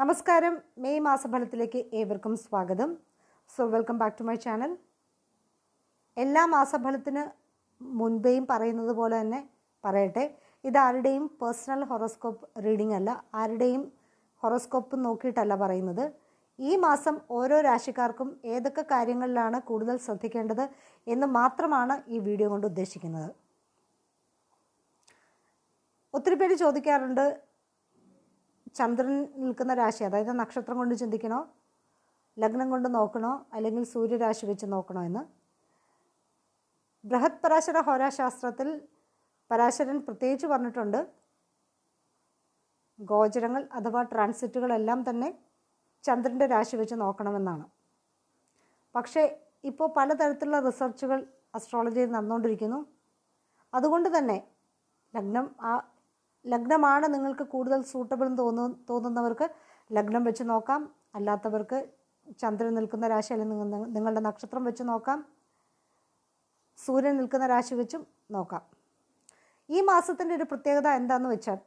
നമസ്കാരം മെയ് മാസഫലത്തിലേക്ക് ഏവർക്കും സ്വാഗതം so welcome back to my channel എല്ലാ മാസഫലത്തിന് മുൻപേയും പറയുന്നത് പോലെ തന്നെ പറയട്ടെ ഇതാരുടെയും പേഴ്സണൽ ഹൊറോസ്കോപ്പ് റീഡിംഗ് അല്ല ആരുടെയും ഹൊറോസ്കോപ്പ് നോക്കിയിട്ടല്ല പറയുന്നത് ഈ മാസം ഓരോ രാശിക്കാർക്കും ഏതൊക്കെ കാര്യങ്ങളിലാണ് കൂടുതൽ ശ്രദ്ധിക്കേണ്ടത് എന്ന് മാത്രമാണ് ഈ വീഡിയോ കൊണ്ട് ഉദ്ദേശിക്കുന്നത് ഒത്തിരി പേര് ചോദിക്കാറുണ്ട് ചന്ദ്രൻ നിൽക്കുന്ന രാശി അതായത് നക്ഷത്രം കൊണ്ട് ചിന്തിക്കണോ ലഗ്നം കൊണ്ട് നോക്കണോ അല്ലെങ്കിൽ സൂര്യരാശി വെച്ച് നോക്കണോ എന്ന് ബൃഹത് പരാശര ഹോരാശാസ്ത്രത്തിൽ പരാശരൻ പ്രത്യേകിച്ച് പറഞ്ഞിട്ടുണ്ട് ഗോചരങ്ങൾ അഥവാ ട്രാൻസിറ്റുകളെല്ലാം തന്നെ ചന്ദ്രൻ്റെ രാശി വെച്ച് നോക്കണമെന്നാണ് പക്ഷേ ഇപ്പോൾ പലതരത്തിലുള്ള റിസർച്ചുകൾ അസ്ട്രോളജിയിൽ നടന്നുകൊണ്ടിരിക്കുന്നു അതുകൊണ്ട് തന്നെ ലഗ്നം ആ ലഗ്നമാണ് നിങ്ങൾക്ക് കൂടുതൽ സൂട്ടബിൾ തോന്നു തോന്നുന്നവർക്ക് ലഗ്നം വെച്ച് നോക്കാം അല്ലാത്തവർക്ക് ചന്ദ്രൻ നിൽക്കുന്ന രാശി അല്ലെങ്കിൽ നിങ്ങളുടെ നക്ഷത്രം വെച്ച് നോക്കാം സൂര്യൻ നിൽക്കുന്ന രാശി വെച്ചും നോക്കാം ഈ മാസത്തിൻ്റെ ഒരു പ്രത്യേകത എന്താണെന്ന് വെച്ചാൽ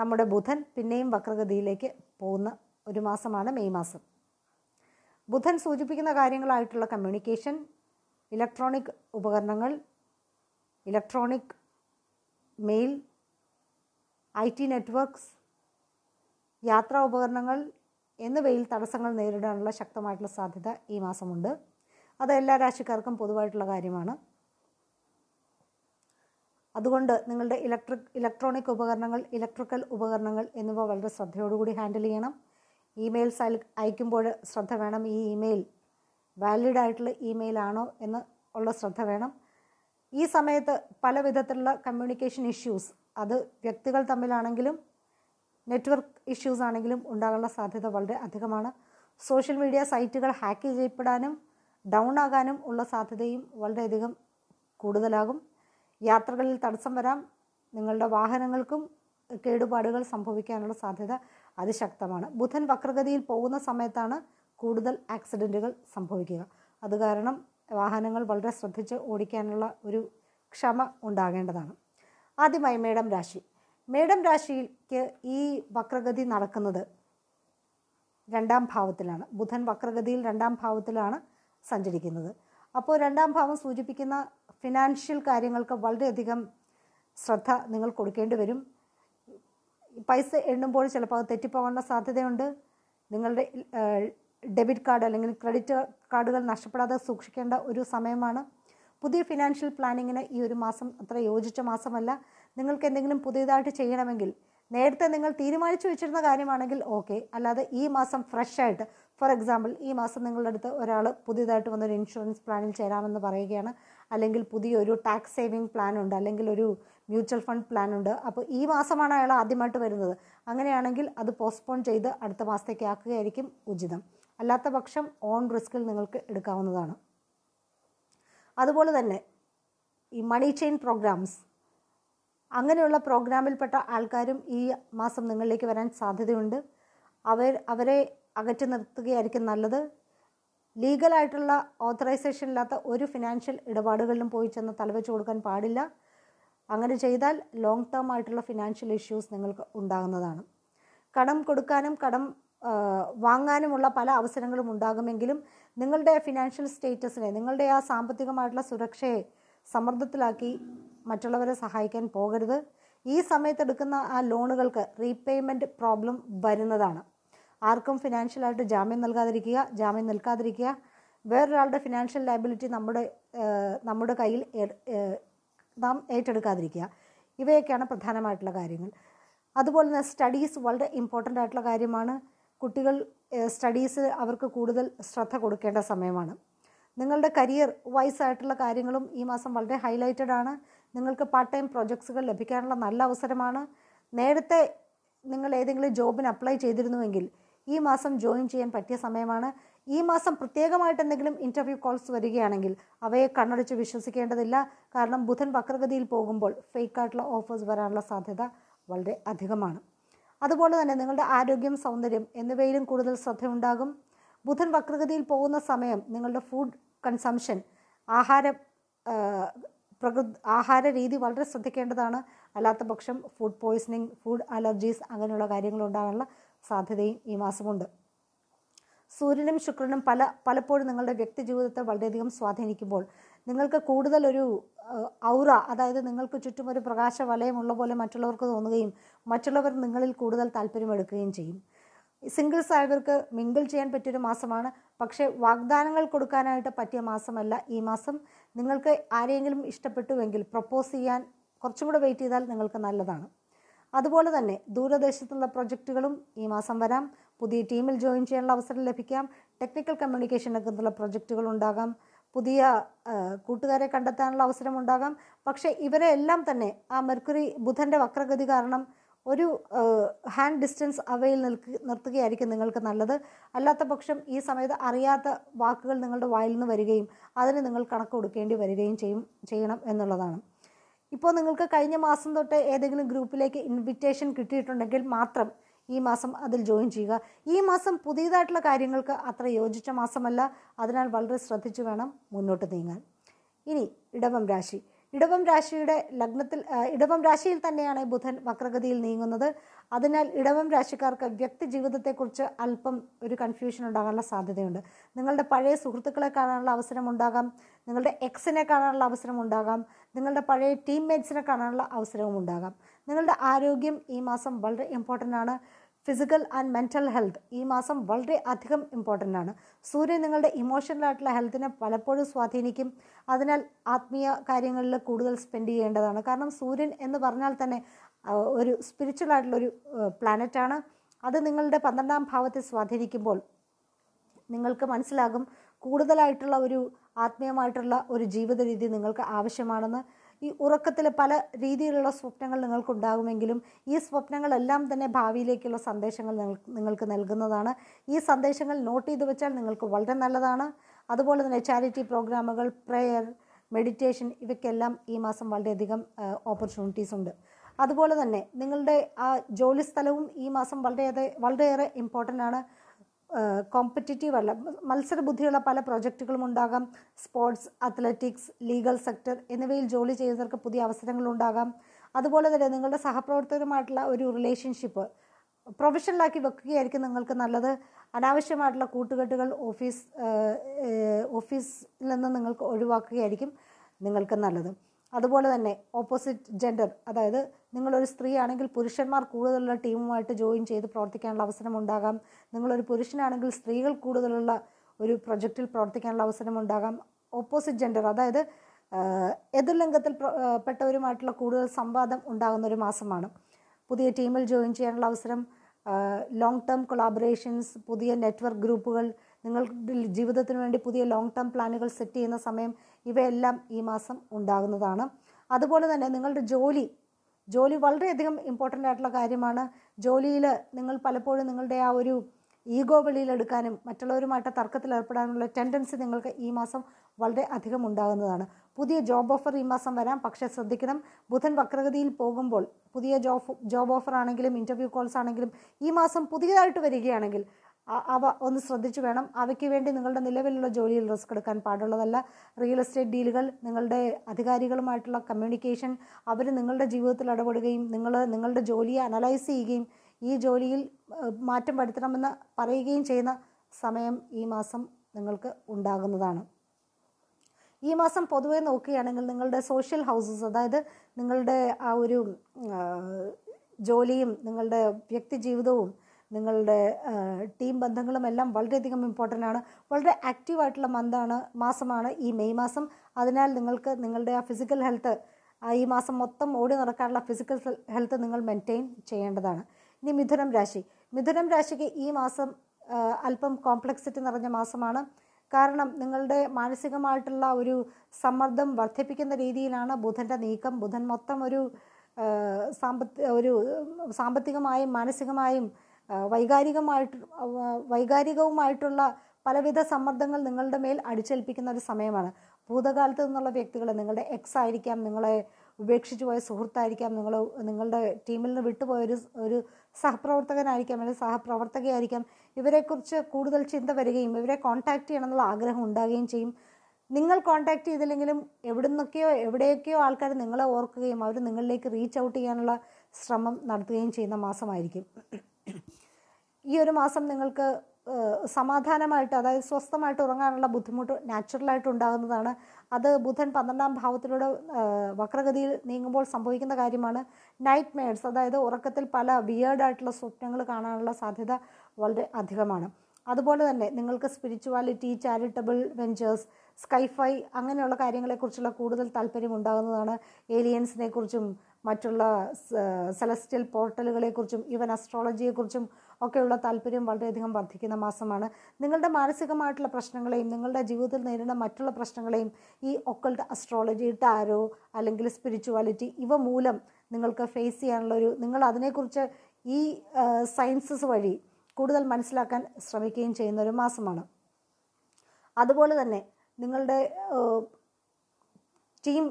നമ്മുടെ ബുധൻ പിന്നെയും വക്രഗതിയിലേക്ക് പോകുന്ന ഒരു മാസമാണ് മെയ് മാസം ബുധൻ സൂചിപ്പിക്കുന്ന കാര്യങ്ങളായിട്ടുള്ള കമ്മ്യൂണിക്കേഷൻ ഇലക്ട്രോണിക് ഉപകരണങ്ങൾ electronic mail I T networks യാത്രാ ഉപകരണങ്ങൾ എന്നിവയിൽ തടസ്സങ്ങൾ നേരിടാനുള്ള ശക്തമായിട്ടുള്ള സാധ്യത ഈ മാസമുണ്ട് അത് എല്ലാ രാശിക്കാർക്കും പൊതുവായിട്ടുള്ള കാര്യമാണ് അതുകൊണ്ട് നിങ്ങളുടെ ഇലക്ട്രിക് ഇലക്ട്രോണിക് ഉപകരണങ്ങൾ ഇലക്ട്രിക്കൽ ഉപകരണങ്ങൾ എന്നിവ വളരെ ശ്രദ്ധയോടുകൂടി ഹാൻഡിൽ ചെയ്യണം ഇമെയിൽസ് അയക്കുമ്പോൾ ശ്രദ്ധ വേണം ഈ ഇമെയിൽ വാലിഡ് ആയിട്ടുള്ള ഇമെയിൽ ആണോ എന്ന് ഉള്ള ശ്രദ്ധ വേണം ഈ സമയത്ത് പല വിധത്തിലുള്ള കമ്മ്യൂണിക്കേഷൻ ഇഷ്യൂസ് അത് വ്യക്തികൾ തമ്മിലാണെങ്കിലും നെറ്റ്വർക്ക് ഇഷ്യൂസ് ആണെങ്കിലും ഉണ്ടാകാനുള്ള സാധ്യത വളരെ അധികമാണ് സോഷ്യൽ മീഡിയ സൈറ്റുകൾ ഹാക്ക് ചെയ്യപ്പെടാനും ഡൗൺ ആകാനും ഉള്ള സാധ്യതയും വളരെയധികം കൂടുതലാകും യാത്രകളിൽ തടസ്സം വരാം നിങ്ങളുടെ വാഹനങ്ങൾക്കും കേടുപാടുകൾ സംഭവിക്കാനുള്ള സാധ്യത അതിശക്തമാണ് ബുധൻ വക്രഗതിയിൽ പോകുന്ന സമയത്താണ് കൂടുതൽ ആക്സിഡൻറ്റുകൾ സംഭവിക്കുക അത് കാരണം വാഹനങ്ങൾ വളരെ ശ്രദ്ധിച്ച് ഓടിക്കാനുള്ള ഒരു ക്ഷമ ഉണ്ടാകേണ്ടതാണ് ആദ്യമായി മേഡം രാശി മേഡം രാശിക്ക് ഈ വക്രഗതി നടക്കുന്നത് രണ്ടാം ഭാവത്തിലാണ് ബുധൻ വക്രഗതിയിൽ രണ്ടാം ഭാവത്തിലാണ് സഞ്ചരിക്കുന്നത് അപ്പോൾ രണ്ടാം ഭാവം സൂചിപ്പിക്കുന്ന ഫിനാൻഷ്യൽ കാര്യങ്ങൾക്ക് വളരെയധികം ശ്രദ്ധ നിങ്ങൾ കൊടുക്കേണ്ടി വരും പൈസ എണ്ണുമ്പോൾ ചിലപ്പോൾ അത് തെറ്റിപ്പോകാനുള്ള സാധ്യതയുണ്ട് നിങ്ങളുടെ ഡെബിറ്റ് കാർഡ് അല്ലെങ്കിൽ ക്രെഡിറ്റ് കാർഡുകൾ നഷ്ടപ്പെടാതെ സൂക്ഷിക്കേണ്ട ഒരു സമയമാണ് പുതിയ ഫിനാൻഷ്യൽ പ്ലാനിങ്ങിന് ഈ ഒരു മാസം അത്ര യോജിച്ച മാസമല്ല നിങ്ങൾക്ക് എന്തെങ്കിലും പുതിയതായിട്ട് ചെയ്യണമെങ്കിൽ നേരത്തെ നിങ്ങൾ തീരുമാനിച്ചു വെച്ചിരുന്ന കാര്യമാണെങ്കിൽ ഓക്കെ അല്ലാതെ ഈ മാസം ഫ്രഷ് ആയിട്ട് ഫോർ എക്സാമ്പിൾ ഈ മാസം നിങ്ങളുടെ അടുത്ത് ഒരാൾ പുതിയതായിട്ട് വന്നൊരു ഇൻഷുറൻസ് പ്ലാനിൽ ചേരാമെന്ന് പറയുകയാണ് അല്ലെങ്കിൽ പുതിയൊരു ടാക്സ് സേവിങ് പ്ലാൻ ഉണ്ട് അല്ലെങ്കിൽ ഒരു മ്യൂച്വൽ ഫണ്ട് പ്ലാൻ ഉണ്ട് അപ്പോൾ ഈ മാസമാണ് അയാൾ ആദ്യമായിട്ട് വരുന്നത് അങ്ങനെയാണെങ്കിൽ അത് പോസ്റ്റ്പോൺ ചെയ്ത് അടുത്ത മാസത്തേക്ക് ആക്കുകയായിരിക്കും ഉചിതം അല്ലാത്ത പക്ഷം ഓൺ റിസ്കിൽ നിങ്ങൾക്ക് എടുക്കാവുന്നതാണ് അതുപോലെ തന്നെ ഈ മണി ചെയിൻ പ്രോഗ്രാംസ് അങ്ങനെയുള്ള പ്രോഗ്രാമിൽപ്പെട്ട ആൾക്കാരും ഈ മാസം നിങ്ങളിലേക്ക് വരാൻ സാധ്യതയുണ്ട് അവർ അവരെ അകറ്റി നിർത്തുകയായിരിക്കും നല്ലത് ലീഗലായിട്ടുള്ള ഓതറൈസേഷൻ ഇല്ലാത്ത ഒരു ഫിനാൻഷ്യൽ ഇടപാടുകളിലും പോയി ചെന്ന് തലവെച്ച് കൊടുക്കാൻ പാടില്ല അങ്ങനെ ചെയ്താൽ ലോങ് ടേം ആയിട്ടുള്ള ഫിനാൻഷ്യൽ ഇഷ്യൂസ് നിങ്ങൾക്ക് ഉണ്ടാകുന്നതാണ് കടം കൊടുക്കാനും കടം വാങ്ങാനുമുള്ള പല അവസരങ്ങളും ഉണ്ടാകുമെങ്കിലും നിങ്ങളുടെ ഫിനാൻഷ്യൽ സ്റ്റേറ്റസിനെ നിങ്ങളുടെ ആ സാമ്പത്തികമായിട്ടുള്ള സുരക്ഷയെ സമ്മർദ്ദത്തിലാക്കി മറ്റുള്ളവരെ സഹായിക്കാൻ പോകരുത് ഈ സമയത്തെടുക്കുന്ന ആ ലോണുകൾക്ക് റീപേയ്മെൻറ്റ് പ്രോബ്ലം വരുന്നതാണ് ആർക്കും ഫിനാൻഷ്യലായിട്ട് ജാമ്യം നൽകാതിരിക്കുക ജാമ്യം നിൽക്കാതിരിക്കുക വേറൊരാളുടെ ഫിനാൻഷ്യൽ ലയബിലിറ്റി നമ്മുടെ നമ്മുടെ കയ്യിൽ നാം ഏറ്റെടുക്കാതിരിക്കുക ഇവയൊക്കെയാണ് പ്രധാനമായിട്ടുള്ള കാര്യങ്ങൾ അതുപോലെ തന്നെ സ്റ്റഡീസ് വളരെ ഇമ്പോർട്ടൻ്റ് ആയിട്ടുള്ള കാര്യമാണ് കുട്ടികൾ സ്റ്റഡീസ് അവർക്ക് കൂടുതൽ ശ്രദ്ധ കൊടുക്കേണ്ട സമയമാണ് നിങ്ങളുടെ കരിയർ വൈസ് ആയിട്ടുള്ള കാര്യങ്ങളും ഈ മാസം വളരെ ഹൈലൈറ്റഡ് ആണ് നിങ്ങൾക്ക് പാർട്ട് ടൈം പ്രൊജക്ട്സുകൾ ലഭിക്കാനുള്ള നല്ല അവസരമാണ് നേരത്തെ നിങ്ങൾ ഏതെങ്കിലും ജോബിന് അപ്ലൈ ചെയ്തിരുന്നുവെങ്കിൽ ഈ മാസം ജോയിൻ ചെയ്യാൻ പറ്റിയ സമയമാണ് ഈ മാസം പ്രത്യേകമായിട്ട് എന്തെങ്കിലും ഇൻ്റർവ്യൂ കോൾസ് വരികയാണെങ്കിൽ അവയെ കണ്ണടച്ച് വിശ്വസിക്കേണ്ടതില്ല കാരണം ബുധൻ വക്രഗതിയിൽ പോകുമ്പോൾ ഫേക്കായിട്ടുള്ള ഓഫേഴ്സ് വരാനുള്ള സാധ്യത വളരെ അധികമാണ് അതുപോലെ തന്നെ നിങ്ങളുടെ ആരോഗ്യം സൗന്ദര്യം എന്നിവയിലും കൂടുതൽ ശ്രദ്ധയുണ്ടാകും ബുധൻ വക്രഗതിയിൽ പോകുന്ന സമയം നിങ്ങളുടെ ഫുഡ് കൺസംഷൻ ആഹാര പ്രകൃ ആഹാര രീതി വളരെ ശ്രദ്ധിക്കേണ്ടതാണ് അല്ലാത്ത പക്ഷം ഫുഡ് പോയിസണിങ് ഫുഡ് അലർജീസ് അങ്ങനെയുള്ള കാര്യങ്ങൾ ഉണ്ടാകാനുള്ള സാധ്യതയും ഈ മാസമുണ്ട് സൂര്യനും ശുക്രനും പല പലപ്പോഴും നിങ്ങളുടെ വ്യക്തി ജീവിതത്തെ വളരെയധികം സ്വാധീനിക്കുമ്പോൾ നിങ്ങൾക്ക് കൂടുതൽ ഒരു ഔറ അതായത് നിങ്ങൾക്ക് ചുറ്റും ഒരു പ്രകാശ വലയമുള്ള പോലെ മറ്റുള്ളവർക്ക് തോന്നുകയും മറ്റുള്ളവർ നിങ്ങളിൽ കൂടുതൽ താല്പര്യമെടുക്കുകയും ചെയ്യും സിംഗിൾസ് ആയവർക്ക് മിങ്കിൾ ചെയ്യാൻ പറ്റിയൊരു മാസമാണ് പക്ഷേ വാഗ്ദാനങ്ങൾ കൊടുക്കാനായിട്ട് പറ്റിയ മാസമല്ല ഈ മാസം നിങ്ങൾക്ക് ആരെയെങ്കിലും ഇഷ്ടപ്പെട്ടുവെങ്കിൽ പ്രപ്പോസ് ചെയ്യാൻ കുറച്ചും കൂടെ വെയിറ്റ് ചെയ്താൽ നിങ്ങൾക്ക് നല്ലതാണ് അതുപോലെ തന്നെ ദൂരദേശത്തുള്ള പ്രൊജക്റ്റുകളും ഈ മാസം വരാം പുതിയ ടീമിൽ ജോയിൻ ചെയ്യാനുള്ള അവസരം ലഭിക്കാം ടെക്നിക്കൽ കമ്മ്യൂണിക്കേഷൻ രംഗത്തുള്ള പ്രൊജക്റ്റുകൾ ഉണ്ടാകാം പുതിയ കൂട്ടുകാരെ കണ്ടെത്താനുള്ള അവസരമുണ്ടാകാം പക്ഷേ ഇവരെ എല്ലാം തന്നെ ആ മെർക്കുറി ബുധൻ്റെ വക്രഗതി കാരണം ഒരു ഹാൻഡ് ഡിസ്റ്റൻസ് അവയിൽ നിൽക്ക് നിർത്തുകയായിരിക്കും നിങ്ങൾക്ക് നല്ലത് അല്ലാത്ത പക്ഷം ഈ സമയത്ത് അറിയാത്ത വാക്കുകൾ നിങ്ങളുടെ വായിൽ നിന്ന് വരികയും അതിന് നിങ്ങൾ കണക്ക് കൊടുക്കേണ്ടി വരികയും ചെയ്യും ചെയ്യണം എന്നുള്ളതാണ് ഇപ്പോൾ നിങ്ങൾക്ക് കഴിഞ്ഞ മാസം തൊട്ട് ഏതെങ്കിലും ഗ്രൂപ്പിലേക്ക് ഇൻവിറ്റേഷൻ കിട്ടിയിട്ടുണ്ടെങ്കിൽ മാത്രം ഈ മാസം അതിൽ ജോയിൻ ചെയ്യുക ഈ മാസം പുതിയതായിട്ടുള്ള കാര്യങ്ങൾക്ക് അത്ര യോജിച്ച മാസമല്ല അതിനാൽ വളരെ ശ്രദ്ധിച്ചു വേണം മുന്നോട്ട് നീങ്ങാൻ ഇനി ഇടവം രാശി ഇടവം രാശിയുടെ ലഗ്നത്തിൽ ഇടവം രാശിയിൽ തന്നെയാണ് ബുധൻ വക്രഗതിയിൽ നീങ്ങുന്നത് അതിനാൽ ഇടവം രാശിക്കാർക്ക് വ്യക്തി ജീവിതത്തെക്കുറിച്ച് അല്പം ഒരു കൺഫ്യൂഷൻ ഉണ്ടാകാനുള്ള സാധ്യതയുണ്ട് നിങ്ങളുടെ പഴയ സുഹൃത്തുക്കളെ കാണാനുള്ള അവസരം ഉണ്ടാകാം നിങ്ങളുടെ എക്സിനെ കാണാനുള്ള അവസരം ഉണ്ടാകാം നിങ്ങളുടെ പഴയ ടീംമേറ്റ്സിനെ കാണാനുള്ള അവസരവും ഉണ്ടാകാം നിങ്ങളുടെ ആരോഗ്യം ഈ മാസം വളരെ ഇമ്പോർട്ടൻ്റ് ആണ് ഫിസിക്കൽ ആൻഡ് മെൻറ്റൽ ഹെൽത്ത് ഈ മാസം വളരെ അധികം ഇമ്പോർട്ടൻ്റ് ആണ് സൂര്യൻ നിങ്ങളുടെ ഇമോഷണൽ ആയിട്ടുള്ള ഹെൽത്തിനെ പലപ്പോഴും സ്വാധീനിക്കും അതിനാൽ ആത്മീയ കാര്യങ്ങളിൽ കൂടുതൽ സ്പെൻഡ് ചെയ്യേണ്ടതാണ് കാരണം സൂര്യൻ എന്ന് പറഞ്ഞാൽ തന്നെ ഒരു സ്പിരിച്വൽ ആയിട്ടുള്ളൊരു പ്ലാനറ്റാണ് അത് നിങ്ങളുടെ പന്ത്രണ്ടാം ഭാവത്തെ സ്വാധീനിക്കുമ്പോൾ നിങ്ങൾക്ക് മനസ്സിലാകും കൂടുതലായിട്ടുള്ള ഒരു ആത്മീയമായിട്ടുള്ള ഒരു ജീവിത രീതി നിങ്ങൾക്ക് ആവശ്യമാണെന്ന് ഈ ഉറക്കത്തിൽ പല രീതിയിലുള്ള സ്വപ്നങ്ങൾ നിങ്ങൾക്കുണ്ടാകുമെങ്കിലും ഈ സ്വപ്നങ്ങളെല്ലാം തന്നെ ഭാവിയിലേക്കുള്ള സന്ദേശങ്ങൾ നിങ്ങൾക്ക് നൽകുന്നതാണ് ഈ സന്ദേശങ്ങൾ നോട്ട് ചെയ്ത് വെച്ചാൽ നിങ്ങൾക്ക് വളരെ നല്ലതാണ് അതുപോലെ തന്നെ ചാരിറ്റി പ്രോഗ്രാമുകൾ പ്രെയർ മെഡിറ്റേഷൻ ഇവയ്ക്കെല്ലാം ഈ മാസം വളരെയധികം ഓപ്പർച്യൂണിറ്റീസ് ഉണ്ട് അതുപോലെ തന്നെ നിങ്ങളുടെ ആ ജോലി സ്ഥലവും ഈ മാസം വളരെയേറെ വളരെയേറെ ഇമ്പോർട്ടൻ്റ് ആണ് കോമ്പറ്റേറ്റീവ് അല്ല മത്സരബുദ്ധിയുള്ള പല പ്രോജക്റ്റുകളും ഉണ്ടാകാം സ്പോർട്സ് അത്ലറ്റിക്സ് ലീഗൽ സെക്ടർ എന്നിവയിൽ ജോലി ചെയ്യുന്നവർക്ക് പുതിയ അവസരങ്ങൾ ഉണ്ടാകാം അതുപോലെ തന്നെ നിങ്ങളുടെ സഹപ്രവർത്തകരുമായിട്ടുള്ള ഒരു റിലേഷൻഷിപ്പ് പ്രൊഫഷണലാക്കി വെക്കുകയായിരിക്കും നിങ്ങൾക്ക് നല്ലത് അനാവശ്യമായിട്ടുള്ള കൂട്ടുകെട്ടുകൾ ഓഫീസ് ഓഫീസിൽ നിന്ന് നിങ്ങൾക്ക് ഒഴിവാക്കുകയായിരിക്കും നിങ്ങൾക്ക് നല്ലത് അതുപോലെ തന്നെ ഓപ്പോസിറ്റ് ജെൻഡർ അതായത് നിങ്ങളൊരു സ്ത്രീ ആണെങ്കിൽ പുരുഷന്മാർ കൂടുതലുള്ള ടീമുമായിട്ട് ജോയിൻ ചെയ്ത് പ്രവർത്തിക്കാനുള്ള അവസരം ഉണ്ടാകാം നിങ്ങളൊരു പുരുഷനാണെങ്കിൽ സ്ത്രീകൾ കൂടുതലുള്ള ഒരു പ്രൊജക്റ്റിൽ പ്രവർത്തിക്കാനുള്ള അവസരം ഉണ്ടാകാം ഓപ്പോസിറ്റ് ജെൻഡർ അതായത് എതിർലിംഗത്തിൽ പെട്ടവരുമായിട്ടുള്ള കൂടുതൽ സംവാദം ഉണ്ടാകുന്ന ഒരു മാസമാണ് പുതിയ ടീമിൽ ജോയിൻ ചെയ്യാനുള്ള അവസരം ലോങ് ടേം കൊളാബറേഷൻസ് പുതിയ നെറ്റ്വർക്ക് ഗ്രൂപ്പുകൾ നിങ്ങളുടെ ജീവിതത്തിന് വേണ്ടി പുതിയ ലോങ് ടേം പ്ലാനുകൾ സെറ്റ് ചെയ്യുന്ന സമയം ഇവയെല്ലാം ഈ മാസം ഉണ്ടാകുന്നതാണ് അതുപോലെ തന്നെ നിങ്ങളുടെ ജോലി ജോലി വളരെയധികം ഇമ്പോർട്ടൻ്റ് ആയിട്ടുള്ള കാര്യമാണ് ജോലിയിൽ നിങ്ങൾ പലപ്പോഴും നിങ്ങളുടെ ആ ഒരു ഈഗോ വെളിയിലെടുക്കാനും മറ്റുള്ളവരുമായിട്ട് തർക്കത്തിൽ ഏർപ്പെടാനുള്ള ടെൻഡൻസി നിങ്ങൾക്ക് ഈ മാസം വളരെ അധികം ഉണ്ടാകുന്നതാണ് പുതിയ ജോബ് ഓഫർ ഈ മാസം വരാം പക്ഷേ ശ്രദ്ധിക്കണം ബുധൻ വക്രഗതിയിൽ പോകുമ്പോൾ പുതിയ ജോബ് ജോബ് ഓഫർ ആണെങ്കിലും ഇൻ്റർവ്യൂ കോൾസ് ആണെങ്കിലും ഈ മാസം പുതിയതായിട്ട് വരികയാണെങ്കിൽ അവ ഒന്ന് ശ്രദ്ധിച്ചു വേണം അവയ്ക്ക് വേണ്ടി നിങ്ങളുടെ നിലവിലുള്ള ജോലിയിൽ റിസ്ക് എടുക്കാൻ പാടുള്ളതല്ല റിയൽ എസ്റ്റേറ്റ് ഡീലുകൾ നിങ്ങളുടെ അധികാരികളുമായിട്ടുള്ള കമ്മ്യൂണിക്കേഷൻ അവർ നിങ്ങളുടെ ജീവിതത്തിൽ ഇടപെടുകയും നിങ്ങൾ നിങ്ങളുടെ ജോലിയെ അനലൈസ് ചെയ്യുകയും ഈ ജോലിയിൽ മാറ്റം വരുത്തണമെന്ന് പറയുകയും ചെയ്യുന്ന സമയം ഈ മാസം നിങ്ങൾക്ക് ഉണ്ടാകുന്നതാണ് ഈ മാസം പൊതുവേ നോക്കുകയാണെങ്കിൽ നിങ്ങളുടെ സോഷ്യൽ ഹൗസസ് അതായത് നിങ്ങളുടെ ആ ഒരു ജോലിയും നിങ്ങളുടെ വ്യക്തി ജീവിതവും നിങ്ങളുടെ ടീം ബന്ധങ്ങളും എല്ലാം വളരെയധികം ഇമ്പോർട്ടൻ്റ് ആണ് വളരെ ആക്റ്റീവായിട്ടുള്ള മന്താണ് മാസമാണ് ഈ മെയ് മാസം അതിനാൽ നിങ്ങൾക്ക് നിങ്ങളുടെ ആ ഫിസിക്കൽ ഹെൽത്ത് ഈ മാസം മൊത്തം ഓടി നടക്കാനുള്ള ഫിസിക്കൽ ഹെൽത്ത് നിങ്ങൾ മെയിൻറ്റെയിൻ ചെയ്യേണ്ടതാണ് ഇനി മിഥുനം രാശി മിഥുനം രാശിക്ക് ഈ മാസം അല്പം കോംപ്ലക്സിറ്റി നിറഞ്ഞ മാസമാണ് കാരണം നിങ്ങളുടെ മാനസികമായിട്ടുള്ള ഒരു സമ്മർദ്ദം വർദ്ധിപ്പിക്കുന്ന രീതിയിലാണ് ബുധൻ്റെ നീക്കം ബുധൻ മൊത്തം ഒരു സാമ്പത്തി ഒരു സാമ്പത്തികമായും മാനസികമായും വൈകാരികമായിട്ട് വൈകാരികവുമായിട്ടുള്ള പലവിധ സമ്മർദ്ദങ്ങൾ നിങ്ങളുടെ മേൽ അടിച്ചേൽപ്പിക്കുന്ന ഒരു സമയമാണ് ഭൂതകാലത്ത് നിന്നുള്ള വ്യക്തികൾ നിങ്ങളുടെ എക്സ് ആയിരിക്കാം നിങ്ങളെ ഉപേക്ഷിച്ചു പോയ സുഹൃത്തായിരിക്കാം നിങ്ങൾ നിങ്ങളുടെ ടീമിൽ നിന്ന് വിട്ടുപോയ ഒരു സഹപ്രവർത്തകനായിരിക്കാം അല്ലെങ്കിൽ സഹപ്രവർത്തകയായിരിക്കാം ഇവരെക്കുറിച്ച് കൂടുതൽ ചിന്ത വരികയും ഇവരെ കോൺടാക്റ്റ് ചെയ്യണമെന്നുള്ള ആഗ്രഹം ഉണ്ടാകുകയും ചെയ്യും നിങ്ങൾ കോൺടാക്റ്റ് ചെയ്തില്ലെങ്കിലും എവിടുന്നൊക്കെയോ എവിടെയൊക്കെയോ ആൾക്കാർ നിങ്ങളെ ഓർക്കുകയും അവർ നിങ്ങളിലേക്ക് റീച്ച് ഔട്ട് ചെയ്യാനുള്ള ശ്രമം നടത്തുകയും ചെയ്യുന്ന മാസമായിരിക്കും ഈ ഒരു മാസം നിങ്ങൾക്ക് സമാധാനമായിട്ട് അതായത് സ്വസ്ഥമായിട്ട് ഉറങ്ങാനുള്ള ബുദ്ധിമുട്ട് നാച്ചുറലായിട്ട് ഉണ്ടാകുന്നതാണ് അത് ബുധൻ പന്ത്രണ്ടാം ഭാവത്തിലൂടെ വക്രഗതിയിൽ നീങ്ങുമ്പോൾ സംഭവിക്കുന്ന കാര്യമാണ് നൈറ്റ് മെയർസ് അതായത് ഉറക്കത്തിൽ പല വിയേർഡായിട്ടുള്ള സ്വപ്നങ്ങൾ കാണാനുള്ള സാധ്യത വളരെ അധികമാണ് അതുപോലെ തന്നെ നിങ്ങൾക്ക് സ്പിരിച്വാലിറ്റി ചാരിറ്റബിൾ വെഞ്ചേഴ്സ് സ്കൈഫൈ അങ്ങനെയുള്ള കാര്യങ്ങളെക്കുറിച്ചുള്ള കൂടുതൽ താല്പര്യം ഉണ്ടാകുന്നതാണ് ഏലിയൻസിനെ കുറിച്ചും മറ്റുള്ള സെലസ്റ്റിയൽ പോർട്ടലുകളെക്കുറിച്ചും ഈവൻ അസ്ട്രോളജിയെക്കുറിച്ചും ഒക്കെയുള്ള താല്പര്യം വളരെയധികം വർദ്ധിക്കുന്ന മാസമാണ് നിങ്ങളുടെ മാനസികമായിട്ടുള്ള പ്രശ്നങ്ങളെയും നിങ്ങളുടെ ജീവിതത്തിൽ നേരിടുന്ന മറ്റുള്ള പ്രശ്നങ്ങളെയും ഈ ഒക്കൾട്ട് അസ്ട്രോളജി ടാരോ അല്ലെങ്കിൽ സ്പിരിച്വാലിറ്റി ഇവ മൂലം നിങ്ങൾക്ക് ഫേസ് ചെയ്യാനുള്ള ഒരു നിങ്ങൾ അതിനെക്കുറിച്ച് ഈ സയൻസസ് വഴി കൂടുതൽ മനസ്സിലാക്കാൻ ശ്രമിക്കുകയും ചെയ്യുന്ന ഒരു മാസമാണ് അതുപോലെ തന്നെ നിങ്ങളുടെ ടീം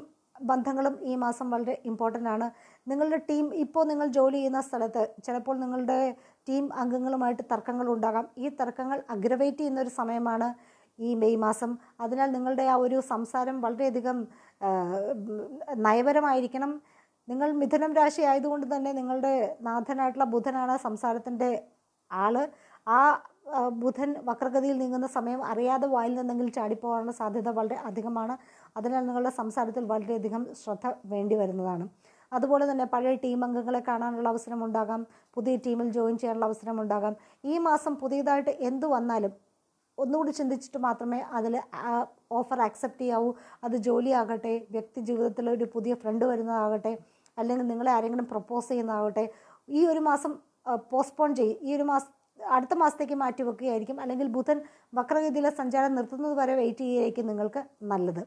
ബന്ധങ്ങളും ഈ മാസം വളരെ ഇമ്പോർട്ടൻ്റ് ആണ് നിങ്ങളുടെ ടീം ഇപ്പോൾ നിങ്ങൾ ജോലി ചെയ്യുന്ന സ്ഥലത്ത് ചിലപ്പോൾ നിങ്ങളുടെ ടീം അംഗങ്ങളുമായിട്ട് തർക്കങ്ങൾ ഉണ്ടാകാം ഈ തർക്കങ്ങൾ അഗ്രവേറ്റ് ചെയ്യുന്ന ഒരു സമയമാണ് ഈ മെയ് മാസം അതിനാൽ നിങ്ങളുടെ ആ ഒരു സംസാരം വളരെയധികം നയപരമായിരിക്കണം നിങ്ങൾ മിഥുനം രാശി ആയതുകൊണ്ട് തന്നെ നിങ്ങളുടെ നാഥനായിട്ടുള്ള ബുധനാണ് സംസാരത്തിൻ്റെ ആള് ആ ബുധൻ വക്രഗതിയിൽ നീങ്ങുന്ന സമയം അറിയാതെ വായിൽ നിന്നെങ്കിലും ചാടിപ്പോകാനുള്ള സാധ്യത വളരെ അധികമാണ് അതിനാൽ നിങ്ങളുടെ സംസാരത്തിൽ വളരെയധികം ശ്രദ്ധ വേണ്ടി വരുന്നതാണ് അതുപോലെ തന്നെ പഴയ ടീം അംഗങ്ങളെ കാണാനുള്ള അവസരം പുതിയ ടീമിൽ ജോയിൻ ചെയ്യാനുള്ള അവസരം ഈ മാസം പുതിയതായിട്ട് എന്തു വന്നാലും ഒന്നുകൂടി ചിന്തിച്ചിട്ട് മാത്രമേ അതിൽ ഓഫർ ആക്സെപ്റ്റ് ചെയ്യാവൂ അത് ജോലിയാകട്ടെ വ്യക്തി ജീവിതത്തിൽ ഒരു പുതിയ ഫ്രണ്ട് വരുന്നതാകട്ടെ അല്ലെങ്കിൽ നിങ്ങളെ ആരെങ്കിലും പ്രപ്പോസ് ചെയ്യുന്നതാകട്ടെ ഈ ഒരു മാസം പോസ്റ്റ്പോൺ ചെയ്യും ഈ ഒരു മാസം അടുത്ത മാസത്തേക്ക് മാറ്റിവെക്കുകയായിരിക്കും അല്ലെങ്കിൽ ബുധൻ വക്രഗതിയിലെ സഞ്ചാരം നിർത്തുന്നത് വരെ വെയിറ്റ് ചെയ്യുകയായിരിക്കും നിങ്ങൾക്ക് നല്ലത്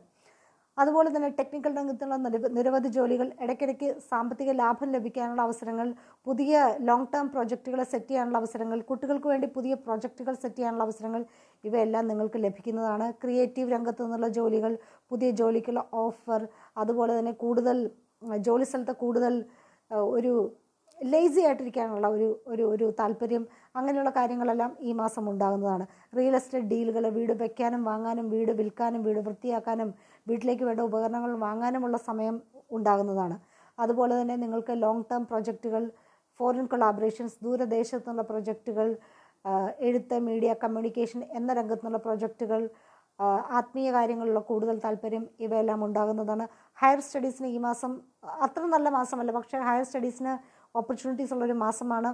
അതുപോലെ തന്നെ ടെക്നിക്കൽ രംഗത്തുള്ള നിരവധി ജോലികൾ ഇടയ്ക്കിടയ്ക്ക് സാമ്പത്തിക ലാഭം ലഭിക്കാനുള്ള അവസരങ്ങൾ പുതിയ ലോങ് ടേം പ്രോജക്റ്റുകൾ സെറ്റ് ചെയ്യാനുള്ള അവസരങ്ങൾ കുട്ടികൾക്ക് വേണ്ടി പുതിയ പ്രോജക്റ്റുകൾ സെറ്റ് ചെയ്യാനുള്ള അവസരങ്ങൾ ഇവയെല്ലാം നിങ്ങൾക്ക് ലഭിക്കുന്നതാണ് ക്രിയേറ്റീവ് രംഗത്തു നിന്നുള്ള ജോലികൾ പുതിയ ജോലിക്കുള്ള ഓഫർ അതുപോലെ തന്നെ കൂടുതൽ ജോലി സ്ഥലത്ത് കൂടുതൽ ഒരു ലേസി ആയിട്ടിരിക്കാനുള്ള ഒരു ഒരു ഒരു താല്പര്യം അങ്ങനെയുള്ള കാര്യങ്ങളെല്ലാം ഈ മാസം ഉണ്ടാകുന്നതാണ് റിയൽ എസ്റ്റേറ്റ് ഡീലുകൾ വീട് വയ്ക്കാനും വാങ്ങാനും വീട് വിൽക്കാനും വീട് വൃത്തിയാക്കാനും വീട്ടിലേക്ക് വേണ്ട ഉപകരണങ്ങൾ വാങ്ങാനുമുള്ള സമയം ഉണ്ടാകുന്നതാണ് അതുപോലെ തന്നെ നിങ്ങൾക്ക് ലോങ് ടേം പ്രൊജക്റ്റുകൾ ഫോറിൻ കൊളാബറേഷൻസ് ദൂരദേശത്തുള്ള പ്രൊജക്റ്റുകൾ എഴുത്ത് മീഡിയ കമ്മ്യൂണിക്കേഷൻ എന്ന രംഗത്തുള്ള പ്രൊജക്റ്റുകൾ ആത്മീയ കാര്യങ്ങളിലുള്ള കൂടുതൽ താല്പര്യം ഇവയെല്ലാം ഉണ്ടാകുന്നതാണ് ഹയർ സ്റ്റഡീസിന് ഈ മാസം അത്ര നല്ല മാസമല്ല പക്ഷേ ഹയർ സ്റ്റഡീസിന് ഓപ്പർച്യൂണിറ്റീസ് ഉള്ളൊരു മാസമാണ്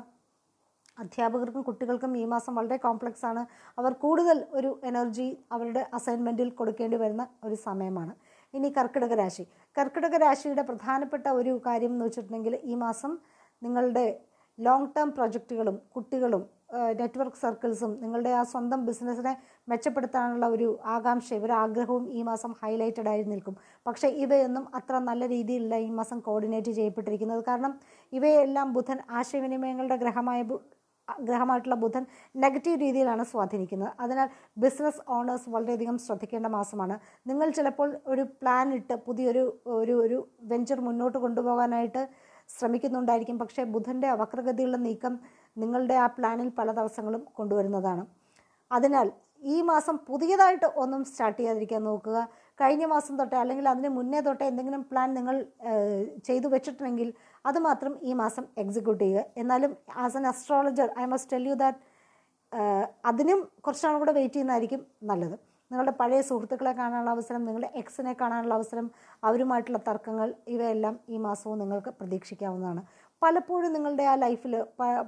അധ്യാപകർക്കും കുട്ടികൾക്കും ഈ മാസം വളരെ കോംപ്ലക്സ് ആണ് അവർ കൂടുതൽ ഒരു എനർജി അവരുടെ അസൈൻമെൻറ്റിൽ കൊടുക്കേണ്ടി വരുന്ന ഒരു സമയമാണ് ഇനി കർക്കിടക രാശി കർക്കിടക രാശിയുടെ പ്രധാനപ്പെട്ട ഒരു കാര്യം എന്ന് വെച്ചിട്ടുണ്ടെങ്കിൽ ഈ മാസം നിങ്ങളുടെ ലോങ് ടേം പ്രൊജക്റ്റുകളും കുട്ടികളും നെറ്റ്വർക്ക് സർക്കിൾസും നിങ്ങളുടെ ആ സ്വന്തം ബിസിനസ്സിനെ മെച്ചപ്പെടുത്താനുള്ള ഒരു ആകാംക്ഷയും ഒരു ആഗ്രഹവും ഈ മാസം ഹൈലൈറ്റഡ് ആയി നിൽക്കും പക്ഷേ ഇവയൊന്നും അത്ര നല്ല രീതിയിലല്ല ഈ മാസം കോർഡിനേറ്റ് ചെയ്യപ്പെട്ടിരിക്കുന്നത് കാരണം ഇവയെല്ലാം ബുധൻ ആശയവിനിമയങ്ങളുടെ ഗ്രഹമായ ഗ്രഹമായിട്ടുള്ള ബുധൻ നെഗറ്റീവ് രീതിയിലാണ് സ്വാധീനിക്കുന്നത് അതിനാൽ ബിസിനസ് ഓണേഴ്സ് വളരെയധികം ശ്രദ്ധിക്കേണ്ട മാസമാണ് നിങ്ങൾ ചിലപ്പോൾ ഒരു പ്ലാൻ ഇട്ട് പുതിയൊരു ഒരു ഒരു വെഞ്ചർ മുന്നോട്ട് കൊണ്ടുപോകാനായിട്ട് ശ്രമിക്കുന്നുണ്ടായിരിക്കും പക്ഷേ ബുധൻ്റെ വക്രഗതിയുള്ള നീക്കം നിങ്ങളുടെ ആ പ്ലാനിൽ പല ദിവസങ്ങളും കൊണ്ടുവരുന്നതാണ് അതിനാൽ ഈ മാസം പുതിയതായിട്ട് ഒന്നും സ്റ്റാർട്ട് ചെയ്യാതിരിക്കാൻ നോക്കുക കഴിഞ്ഞ മാസം തൊട്ടേ അല്ലെങ്കിൽ അതിന് മുന്നേ തൊട്ടേ എന്തെങ്കിലും പ്ലാൻ നിങ്ങൾ ചെയ്തു വെച്ചിട്ടുണ്ടെങ്കിൽ അതുമാത്രം ഈ മാസം എക്സിക്യൂട്ട് ചെയ്യുക എന്നാലും as an astrologer I must tell you that അതിനും കുറച്ചാണ് കൂടെ വെയിറ്റ് ചെയ്യുന്നതായിരിക്കും നല്ലത് നിങ്ങളുടെ പഴയ സുഹൃത്തുക്കളെ കാണാനുള്ള അവസരം നിങ്ങളുടെ എക്സിനെ കാണാനുള്ള അവസരം അവരുമായിട്ടുള്ള തർക്കങ്ങൾ ഇവയെല്ലാം ഈ മാസവും നിങ്ങൾക്ക് പ്രതീക്ഷിക്കാവുന്നതാണ് പലപ്പോഴും നിങ്ങളുടെ ആ ലൈഫിൽ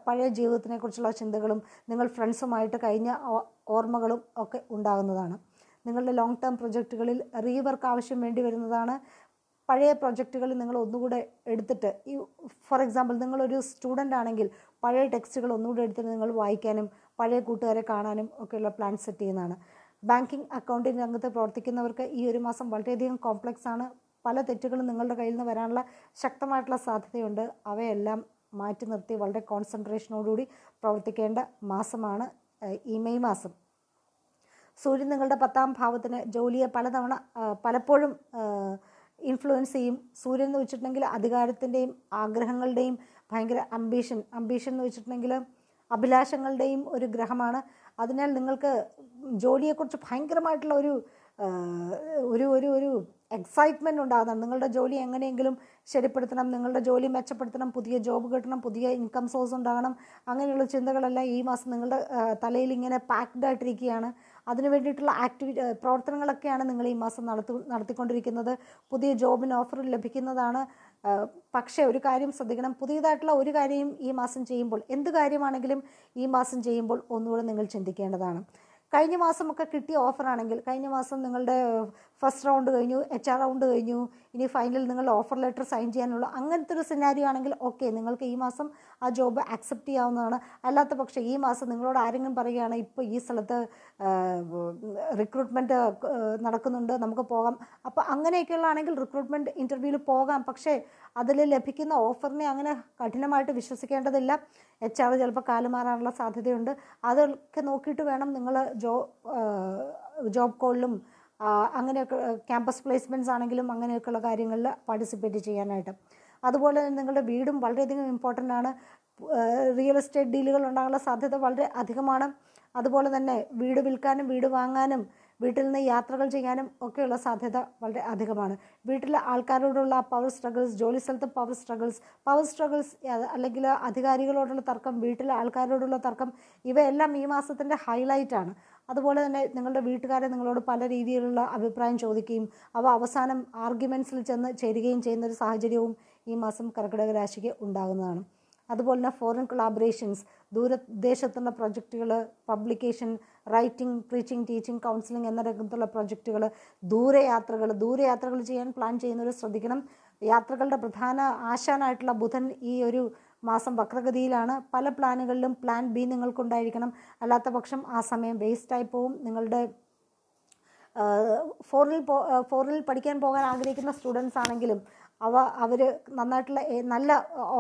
പഴയ ജീവിതത്തിനെക്കുറിച്ചുള്ള ചിന്തകളും നിങ്ങൾ ഫ്രണ്ട്സുമായിട്ട് കഴിഞ്ഞ ഓർമ്മകളും ഒക്കെ ഉണ്ടാകുന്നതാണ് നിങ്ങളുടെ ലോങ് ടേം പ്രൊജക്റ്റുകളിൽ റീവർക്ക് ആവശ്യം വേണ്ടി വരുന്നതാണ് പഴയ പ്രൊജക്റ്റുകൾ നിങ്ങൾ ഒന്നുകൂടെ എടുത്തിട്ട് ഈ ഫോർ എക്സാമ്പിൾ നിങ്ങളൊരു സ്റ്റുഡൻ്റ് ആണെങ്കിൽ പഴയ ടെക്സ്റ്റുകൾ ഒന്നുകൂടെ എടുത്തിട്ട് നിങ്ങൾ വായിക്കാനും പഴയ കൂട്ടുകാരെ കാണാനും ഒക്കെയുള്ള പ്ലാൻ സെറ്റ് ചെയ്യുന്നതാണ് ബാങ്കിങ് അക്കൗണ്ടിൻ്റെ രംഗത്ത് പ്രവർത്തിക്കുന്നവർക്ക് ഈ ഒരു മാസം വളരെയധികം കോംപ്ലക്സ് ആണ് പല തെറ്റുകളും നിങ്ങളുടെ കയ്യിൽ നിന്ന് വരാനുള്ള ശക്തമായിട്ടുള്ള സാധ്യതയുണ്ട് അവയെല്ലാം മാറ്റി നിർത്തി വളരെ കോൺസെൻട്രേഷനോടുകൂടി പ്രവർത്തിക്കേണ്ട മാസമാണ് ഈ മെയ് മാസം സൂര്യൻ നിങ്ങളുടെ പത്താം ഭാവത്തിന് ജോലിയെ പലതവണ പലപ്പോഴും ഇൻഫ്ലുവൻസ് ചെയ്യും സൂര്യൻ എന്ന് വെച്ചിട്ടുണ്ടെങ്കിൽ അധികാരത്തിൻ്റെയും ആഗ്രഹങ്ങളുടെയും ഭയങ്കര അംബീഷൻ അംബീഷൻ എന്ന് വെച്ചിട്ടുണ്ടെങ്കിൽ അഭിലാഷങ്ങളുടെയും ഒരു ഗ്രഹമാണ് അതിനാൽ നിങ്ങൾക്ക് ജോലിയെക്കുറിച്ച് ഭയങ്കരമായിട്ടുള്ള ഒരു ഒരു ഒരു ഒരു എക്സൈറ്റ്മെൻ്റ് ഉണ്ടാകുന്നതാണ് നിങ്ങളുടെ ജോലി എങ്ങനെയെങ്കിലും ശരിപ്പെടുത്തണം നിങ്ങളുടെ ജോലി മെച്ചപ്പെടുത്തണം പുതിയ ജോബ് കിട്ടണം പുതിയ ഇൻകം സോഴ്സ് ഉണ്ടാകണം അങ്ങനെയുള്ള ചിന്തകളെല്ലാം ഈ മാസം നിങ്ങളുടെ തലയിൽ ഇങ്ങനെ പാക്ഡ് ആയിട്ടിരിക്കുകയാണ് അതിനു വേണ്ടിയിട്ടുള്ള ആക്ടിവിറ്റി പ്രവർത്തനങ്ങളൊക്കെയാണ് നിങ്ങൾ ഈ മാസം നടത്തി നടത്തിക്കൊണ്ടിരിക്കുന്നത് പുതിയ ജോബിന് ഓഫർ ലഭിക്കുന്നതാണ് പക്ഷേ ഒരു കാര്യം ശ്രദ്ധിക്കണം പുതിയതായിട്ടുള്ള ഒരു കാര്യം ഈ മാസം ചെയ്യുമ്പോൾ എന്ത് കാര്യമാണെങ്കിലും ഈ മാസം ചെയ്യുമ്പോൾ ഒന്നുകൂടെ നിങ്ങൾ ചിന്തിക്കേണ്ടതാണ് കഴിഞ്ഞ മാസമൊക്കെ കിട്ടിയ ഓഫറാണെങ്കിൽ കഴിഞ്ഞ മാസം നിങ്ങളുടെ ഫസ്റ്റ് റൗണ്ട് കഴിഞ്ഞു എച്ച് ആർ റൗണ്ട് കഴിഞ്ഞു ഇനി ഫൈനൽ നിങ്ങളുടെ ഓഫർ ലെറ്റർ സൈൻ ചെയ്യാനുള്ള അങ്ങനത്തെ ഒരു സിനാരിയോ ആണെങ്കിൽ ഓക്കെ നിങ്ങൾക്ക് ഈ മാസം ആ ജോബ് ആക്സെപ്റ്റ് ചെയ്യാവുന്നതാണ് അല്ലാത്ത പക്ഷേ ഈ മാസം നിങ്ങളോട് ആരെങ്കിലും പറയുകയാണ് ഇപ്പോൾ ഈ സ്ഥലത്ത് റിക്രൂട്ട്മെൻറ്റ് നടക്കുന്നുണ്ട് നമുക്ക് പോകാം അപ്പോൾ അങ്ങനെയൊക്കെയുള്ളതാണെങ്കിൽ റിക്രൂട്ട്മെൻറ്റ് ഇൻ്റർവ്യൂവിൽ പോകാം പക്ഷേ അതിൽ ലഭിക്കുന്ന ഓഫറിനെ അങ്ങനെ കഠിനമായിട്ട് വിശ്വസിക്കേണ്ടതില്ല എച്ച് ആർ ചിലപ്പോൾ കാലുമാറാനുള്ള സാധ്യതയുണ്ട് അതൊക്കെ നോക്കിയിട്ട് വേണം നിങ്ങൾ ജോ ജോബ് കോളിലും അങ്ങനെയൊക്കെ ക്യാമ്പസ് പ്ലേസ്മെൻറ്റ്സ് ആണെങ്കിലും അങ്ങനെയൊക്കെയുള്ള കാര്യങ്ങളിൽ പാർട്ടിസിപ്പേറ്റ് ചെയ്യാനായിട്ട് അതുപോലെ തന്നെ നിങ്ങളുടെ വീടും വളരെയധികം ഇമ്പോർട്ടൻ്റ് ആണ് റിയൽ എസ്റ്റേറ്റ് ഡീലുകൾ ഉണ്ടാകാനുള്ള സാധ്യത വളരെ അധികമാണ് അതുപോലെ തന്നെ വീട് വിൽക്കാനും വീട് വാങ്ങാനും വീട്ടിൽ നിന്ന് യാത്രകൾ ചെയ്യാനും ഒക്കെയുള്ള സാധ്യത വളരെ അധികമാണ് വീട്ടിലെ ആൾക്കാരോടുള്ള പവർ സ്ട്രഗിൾസ് ജോലി സ്ഥലത്ത് പവർ സ്ട്രഗിൾസ് പവർ സ്ട്രഗിൾസ് അല്ലെങ്കിൽ അധികാരികളോടുള്ള തർക്കം വീട്ടിലെ ആൾക്കാരോടുള്ള തർക്കം ഇവയെല്ലാം ഈ മാസത്തിൻ്റെ ഹൈലൈറ്റാണ് അതുപോലെ തന്നെ നിങ്ങളുടെ വീട്ടുകാരെ നിങ്ങളോട് പല രീതിയിലുള്ള അഭിപ്രായം ചോദിക്കുകയും അവ അവസാനം ആർഗ്യുമെൻസിൽ ചെന്ന് ചേരുകയും ചെയ്യുന്ന ഒരു സാഹചര്യവും ഈ മാസം കർക്കിടക രാശിക്ക് ഉണ്ടാകുന്നതാണ് അതുപോലെ തന്നെ ഫോറിൻ കൊളാബറേഷൻസ് ദൂരദേശത്തുള്ള പ്രൊജക്റ്റുകൾ publication writing preaching teaching counselling എന്ന രംഗത്തുള്ള പ്രൊജക്റ്റുകൾ ദൂരയാത്രകൾ ദൂരയാത്രകൾ ചെയ്യാൻ പ്ലാൻ ചെയ്യുന്നവർ ശ്രദ്ധിക്കണം യാത്രകളുടെ പ്രധാന ആശാനായിട്ടുള്ള ബുധൻ ഈ ഒരു മാസം വക്രഗതിയിലാണ് പല പ്ലാനുകളിലും പ്ലാൻ ബി നിങ്ങൾക്കുണ്ടായിരിക്കണം അല്ലാത്ത പക്ഷം ആ സമയം വേസ്റ്റായി പോവും നിങ്ങളുടെ ഫോറിൽ പോ ഫോറിൽ പഠിക്കാൻ പോകാൻ ആഗ്രഹിക്കുന്ന സ്റ്റുഡൻസ് ആണെങ്കിലും അവ അവർ നന്നായിട്ടുള്ള നല്ല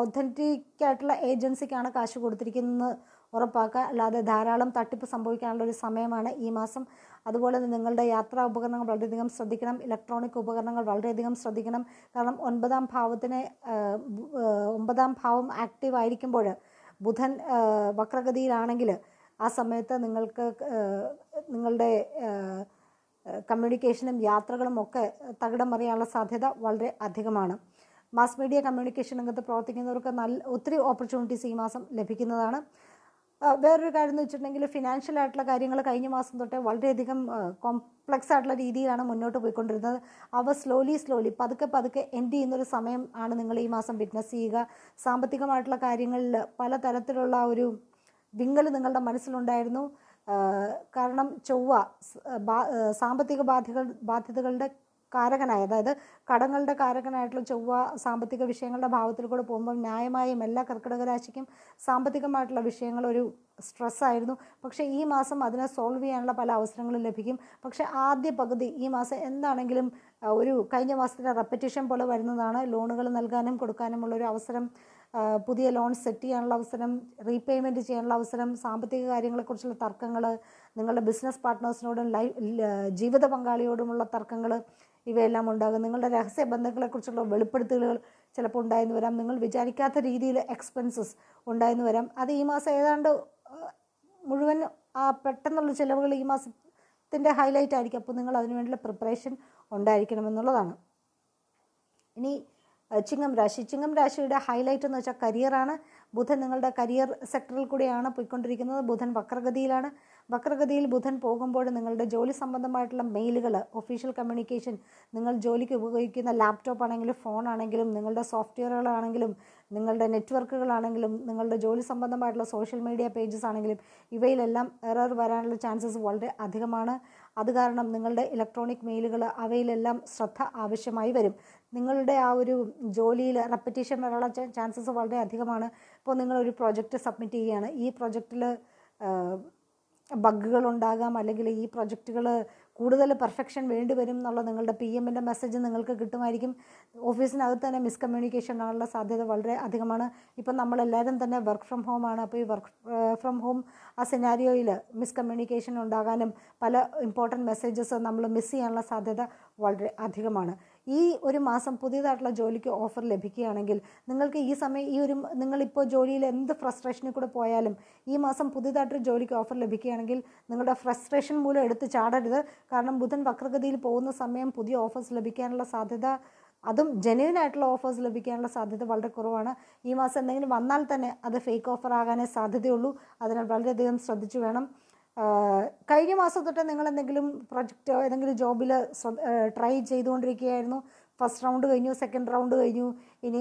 ഒത്തൻറ്റിക് ആയിട്ടുള്ള ഏജൻസിക്കാണ് കാശ് കൊടുത്തിരിക്കുന്നത് ഉറപ്പാക്കുക അല്ലാതെ ധാരാളം തട്ടിപ്പ് സംഭവിക്കാനുള്ള ഒരു സമയമാണ് ഈ മാസം അതുപോലെ തന്നെ നിങ്ങളുടെ യാത്രാ ഉപകരണങ്ങൾ വളരെയധികം ശ്രദ്ധിക്കണം ഇലക്ട്രോണിക് ഉപകരണങ്ങൾ വളരെയധികം ശ്രദ്ധിക്കണം കാരണം ഒൻപതാം ഭാവത്തിനെ ഒമ്പതാം ഭാവം ആക്റ്റീവ് ആയിരിക്കുമ്പോൾ ബുധൻ വക്രഗതിയിലാണെങ്കിൽ ആ സമയത്ത് നിങ്ങൾക്ക് നിങ്ങളുടെ കമ്മ്യൂണിക്കേഷനും യാത്രകളും ഒക്കെ തകിടം മറിയാനുള്ള സാധ്യത വളരെ അധികമാണ് മാസ് മീഡിയ കമ്മ്യൂണിക്കേഷൻ രംഗത്ത് പ്രവർത്തിക്കുന്നവർക്ക് നല്ല ഒത്തിരി ഓപ്പർച്യൂണിറ്റീസ് ഈ മാസം ലഭിക്കുന്നതാണ് വേറൊരു കാര്യം എന്ന് വെച്ചിട്ടുണ്ടെങ്കിൽ ഫിനാൻഷ്യൽ ആയിട്ടുള്ള കാര്യങ്ങൾ കഴിഞ്ഞ മാസം തൊട്ടേ വളരെയധികം കോംപ്ലക്സ് ആയിട്ടുള്ള രീതിയിലാണ് മുന്നോട്ട് പോയിക്കൊണ്ടിരുന്നത് അവ സ്ലോലി സ്ലോലി പതുക്കെ പതുക്കെ എൻഡ് ചെയ്യുന്നൊരു സമയം ആണ് നിങ്ങൾ ഈ മാസം വിറ്റ്നസ് ചെയ്യുക സാമ്പത്തികമായിട്ടുള്ള കാര്യങ്ങളിൽ പലതരത്തിലുള്ള ഒരു വിങ്ങൽ നിങ്ങളുടെ മനസ്സിലുണ്ടായിരുന്നു കാരണം ചൊവ്വ സാമ്പത്തിക ബാധ്യകൾ ബാധ്യതകളുടെ കാരകനായ അതായത് കടങ്ങളുടെ കാരകനായിട്ടുള്ള ചൊവ്വ സാമ്പത്തിക വിഷയങ്ങളുടെ ഭാവത്തിൽ കൂടെ പോകുമ്പോൾ ന്യായമായും എല്ലാ കർക്കിടക രാശിക്കും സാമ്പത്തികമായിട്ടുള്ള വിഷയങ്ങൾ ഒരു സ്ട്രെസ്സായിരുന്നു പക്ഷേ ഈ മാസം അതിനെ സോൾവ് ചെയ്യാനുള്ള പല അവസരങ്ങളും ലഭിക്കും പക്ഷേ ആദ്യ പകുതി ഈ മാസം എന്താണെങ്കിലും ഒരു കഴിഞ്ഞ മാസത്തിൻ്റെ റെപ്പറ്റീഷൻ പോലെ വരുന്നതാണ് ലോണുകൾ നൽകാനും കൊടുക്കാനുമുള്ള ഒരു അവസരം പുതിയ ലോൺ സെറ്റ് ചെയ്യാനുള്ള അവസരം റീപേയ്മെൻറ്റ് ചെയ്യാനുള്ള അവസരം സാമ്പത്തിക കാര്യങ്ങളെക്കുറിച്ചുള്ള തർക്കങ്ങൾ നിങ്ങളുടെ ബിസിനസ് പാർട്ട്നേഴ്സിനോടും ലൈ ജീവിത പങ്കാളിയോടുമുള്ള തർക്കങ്ങൾ ഇവയെല്ലാം ഉണ്ടാകും നിങ്ങളുടെ രഹസ്യ ബന്ധങ്ങളെക്കുറിച്ചുള്ള വെളിപ്പെടുത്തലുകൾ ചിലപ്പോൾ ഉണ്ടായെന്ന് വരാം നിങ്ങൾ വിചാരിക്കാത്ത രീതിയിൽ എക്സ്പെൻസസ് ഉണ്ടായെന്ന് വരാം അത് ഈ മാസം ഏതാണ്ട് മുഴുവൻ ആ പെട്ടെന്നുള്ള ചിലവുകൾ ഈ മാസത്തിൻ്റെ ഹൈലൈറ്റ് ആയിരിക്കും അപ്പോൾ നിങ്ങൾ അതിനുവേണ്ടിയുള്ള പ്രിപ്പറേഷൻ ഉണ്ടായിരിക്കണമെന്നുള്ളതാണ് ഇനി ചിങ്ങം രാശി ചിങ്ങം രാശിയുടെ ഹൈലൈറ്റ് എന്ന് വെച്ചാൽ കരിയറാണ് ബുധൻ നിങ്ങളുടെ കരിയർ സെക്ടറിൽ കൂടെയാണ് പോയിക്കൊണ്ടിരിക്കുന്നത് ബുധൻ വക്രഗതിയിലാണ് വക്രഗതിയിൽ ബുധൻ പോകുമ്പോൾ നിങ്ങളുടെ ജോലി സംബന്ധമായിട്ടുള്ള മെയിലുകൾ ഒഫീഷ്യൽ കമ്മ്യൂണിക്കേഷൻ നിങ്ങൾ ജോലിക്ക് ഉപയോഗിക്കുന്ന ലാപ്ടോപ്പ് ആണെങ്കിലും ഫോൺ ആണെങ്കിലും നിങ്ങളുടെ സോഫ്റ്റ്വെയറുകളാണെങ്കിലും നിങ്ങളുടെ നെറ്റ്വർക്കുകളാണെങ്കിലും നിങ്ങളുടെ ജോലി സംബന്ധമായിട്ടുള്ള സോഷ്യൽ മീഡിയ പേജസ് ആണെങ്കിലും ഇവയിലെല്ലാം എറർ വരാനുള്ള ചാൻസസ് വളരെ അധികമാണ് അത് കാരണം നിങ്ങളുടെ ഇലക്ട്രോണിക് മെയിലുകൾ അവയിലെല്ലാം ശ്രദ്ധ ആവശ്യമായി വരും നിങ്ങളുടെ ആ ഒരു ജോലിയിൽ റെപ്പറ്റീഷൻ വരാനുള്ള ചാൻസസ് വളരെ അധികമാണ് ഇപ്പോൾ നിങ്ങളൊരു പ്രോജക്റ്റ് സബ്മിറ്റ് ചെയ്യുകയാണ് ഈ പ്രോജക്റ്റിൽ ബഗ്ഗുകൾ ഉണ്ടാകാം അല്ലെങ്കിൽ ഈ പ്രൊജക്റ്റുകൾ കൂടുതൽ പെർഫെക്ഷൻ വേണ്ടിവരും എന്നുള്ള നിങ്ങളുടെ പി എമ്മിൻ്റെ മെസ്സേജ് നിങ്ങൾക്ക് കിട്ടുമായിരിക്കും ഓഫീസിനകത്ത് തന്നെ മിസ്കമ്മ്യൂണിക്കേഷൻ ആകാനുള്ള സാധ്യത വളരെ അധികമാണ് ഇപ്പം നമ്മളെല്ലാവരും തന്നെ വർക്ക് ഫ്രം ഹോം ആണ് അപ്പോൾ ഈ വർക്ക് ഫ്രം ഹോം ആ സിനാരിയോയിൽ മിസ്കമ്മ്യൂണിക്കേഷൻ ഉണ്ടാകാനും പല ഇമ്പോർട്ടൻറ്റ് മെസ്സേജസ് നമ്മൾ മിസ് ചെയ്യാനുള്ള സാധ്യത വളരെ അധികമാണ് ഈ ഒരു മാസം പുതിയതായിട്ടുള്ള ജോലിക്ക് ഓഫർ ലഭിക്കുകയാണെങ്കിൽ നിങ്ങൾക്ക് ഈ സമയം ഈ ഒരു നിങ്ങളിപ്പോൾ ജോലിയിൽ എന്ത് ഫ്രസ്ട്രേഷനിൽ കൂടെ പോയാലും ഈ മാസം പുതിയതായിട്ടൊരു ജോലിക്ക് ഓഫർ ലഭിക്കുകയാണെങ്കിൽ നിങ്ങളുടെ ഫ്രസ്ട്രേഷൻ മൂലം എടുത്ത് ചാടരുത് കാരണം ബുധൻ വക്രഗതിയിൽ പോകുന്ന സമയം പുതിയ ഓഫേഴ്സ് ലഭിക്കാനുള്ള സാധ്യത അതും ജെന്യൂൻ ആയിട്ടുള്ള ഓഫേഴ്സ് ലഭിക്കാനുള്ള സാധ്യത വളരെ കുറവാണ് ഈ മാസം എന്തെങ്കിലും വന്നാൽ തന്നെ അത് ഫേക്ക് ഓഫർ ആകാനേ സാധ്യതയുള്ളൂ അതിനാൽ വളരെയധികം ശ്രദ്ധിച്ചു വേണം കഴിഞ്ഞ മാസം തൊട്ട് നിങ്ങൾ എന്തെങ്കിലും പ്രൊജക്റ്റോ ഏതെങ്കിലും ജോബിൽ ട്രൈ ചെയ്തുകൊണ്ടിരിക്കുകയായിരുന്നു ഫസ്റ്റ് റൗണ്ട് കഴിഞ്ഞു സെക്കൻഡ് റൗണ്ട് കഴിഞ്ഞു ഇനി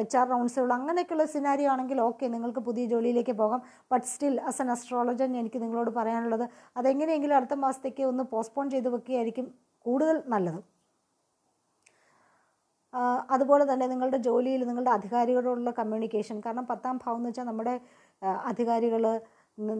എച്ച് ആർ റൗണ്ട്സുകൾ അങ്ങനെയൊക്കെയുള്ള സിനാരിയോ ആണെങ്കിൽ ഓക്കെ നിങ്ങൾക്ക് പുതിയ ജോലിയിലേക്ക് പോകാം but still as an astrologer എനിക്ക് നിങ്ങളോട് പറയാനുള്ളത് അതെങ്ങനെയെങ്കിലും അടുത്ത മാസത്തേക്ക് ഒന്ന് പോസ്റ്റ്പോൺ ചെയ്ത് വെക്കുകയായിരിക്കും കൂടുതൽ നല്ലത് അതുപോലെ തന്നെ നിങ്ങളുടെ ജോലിയിൽ നിങ്ങളുടെ അധികാരികളോടുള്ള കമ്മ്യൂണിക്കേഷൻ കാരണം പത്താം ഭാവം എന്ന് വെച്ചാൽ നമ്മുടെ അധികാരികൾ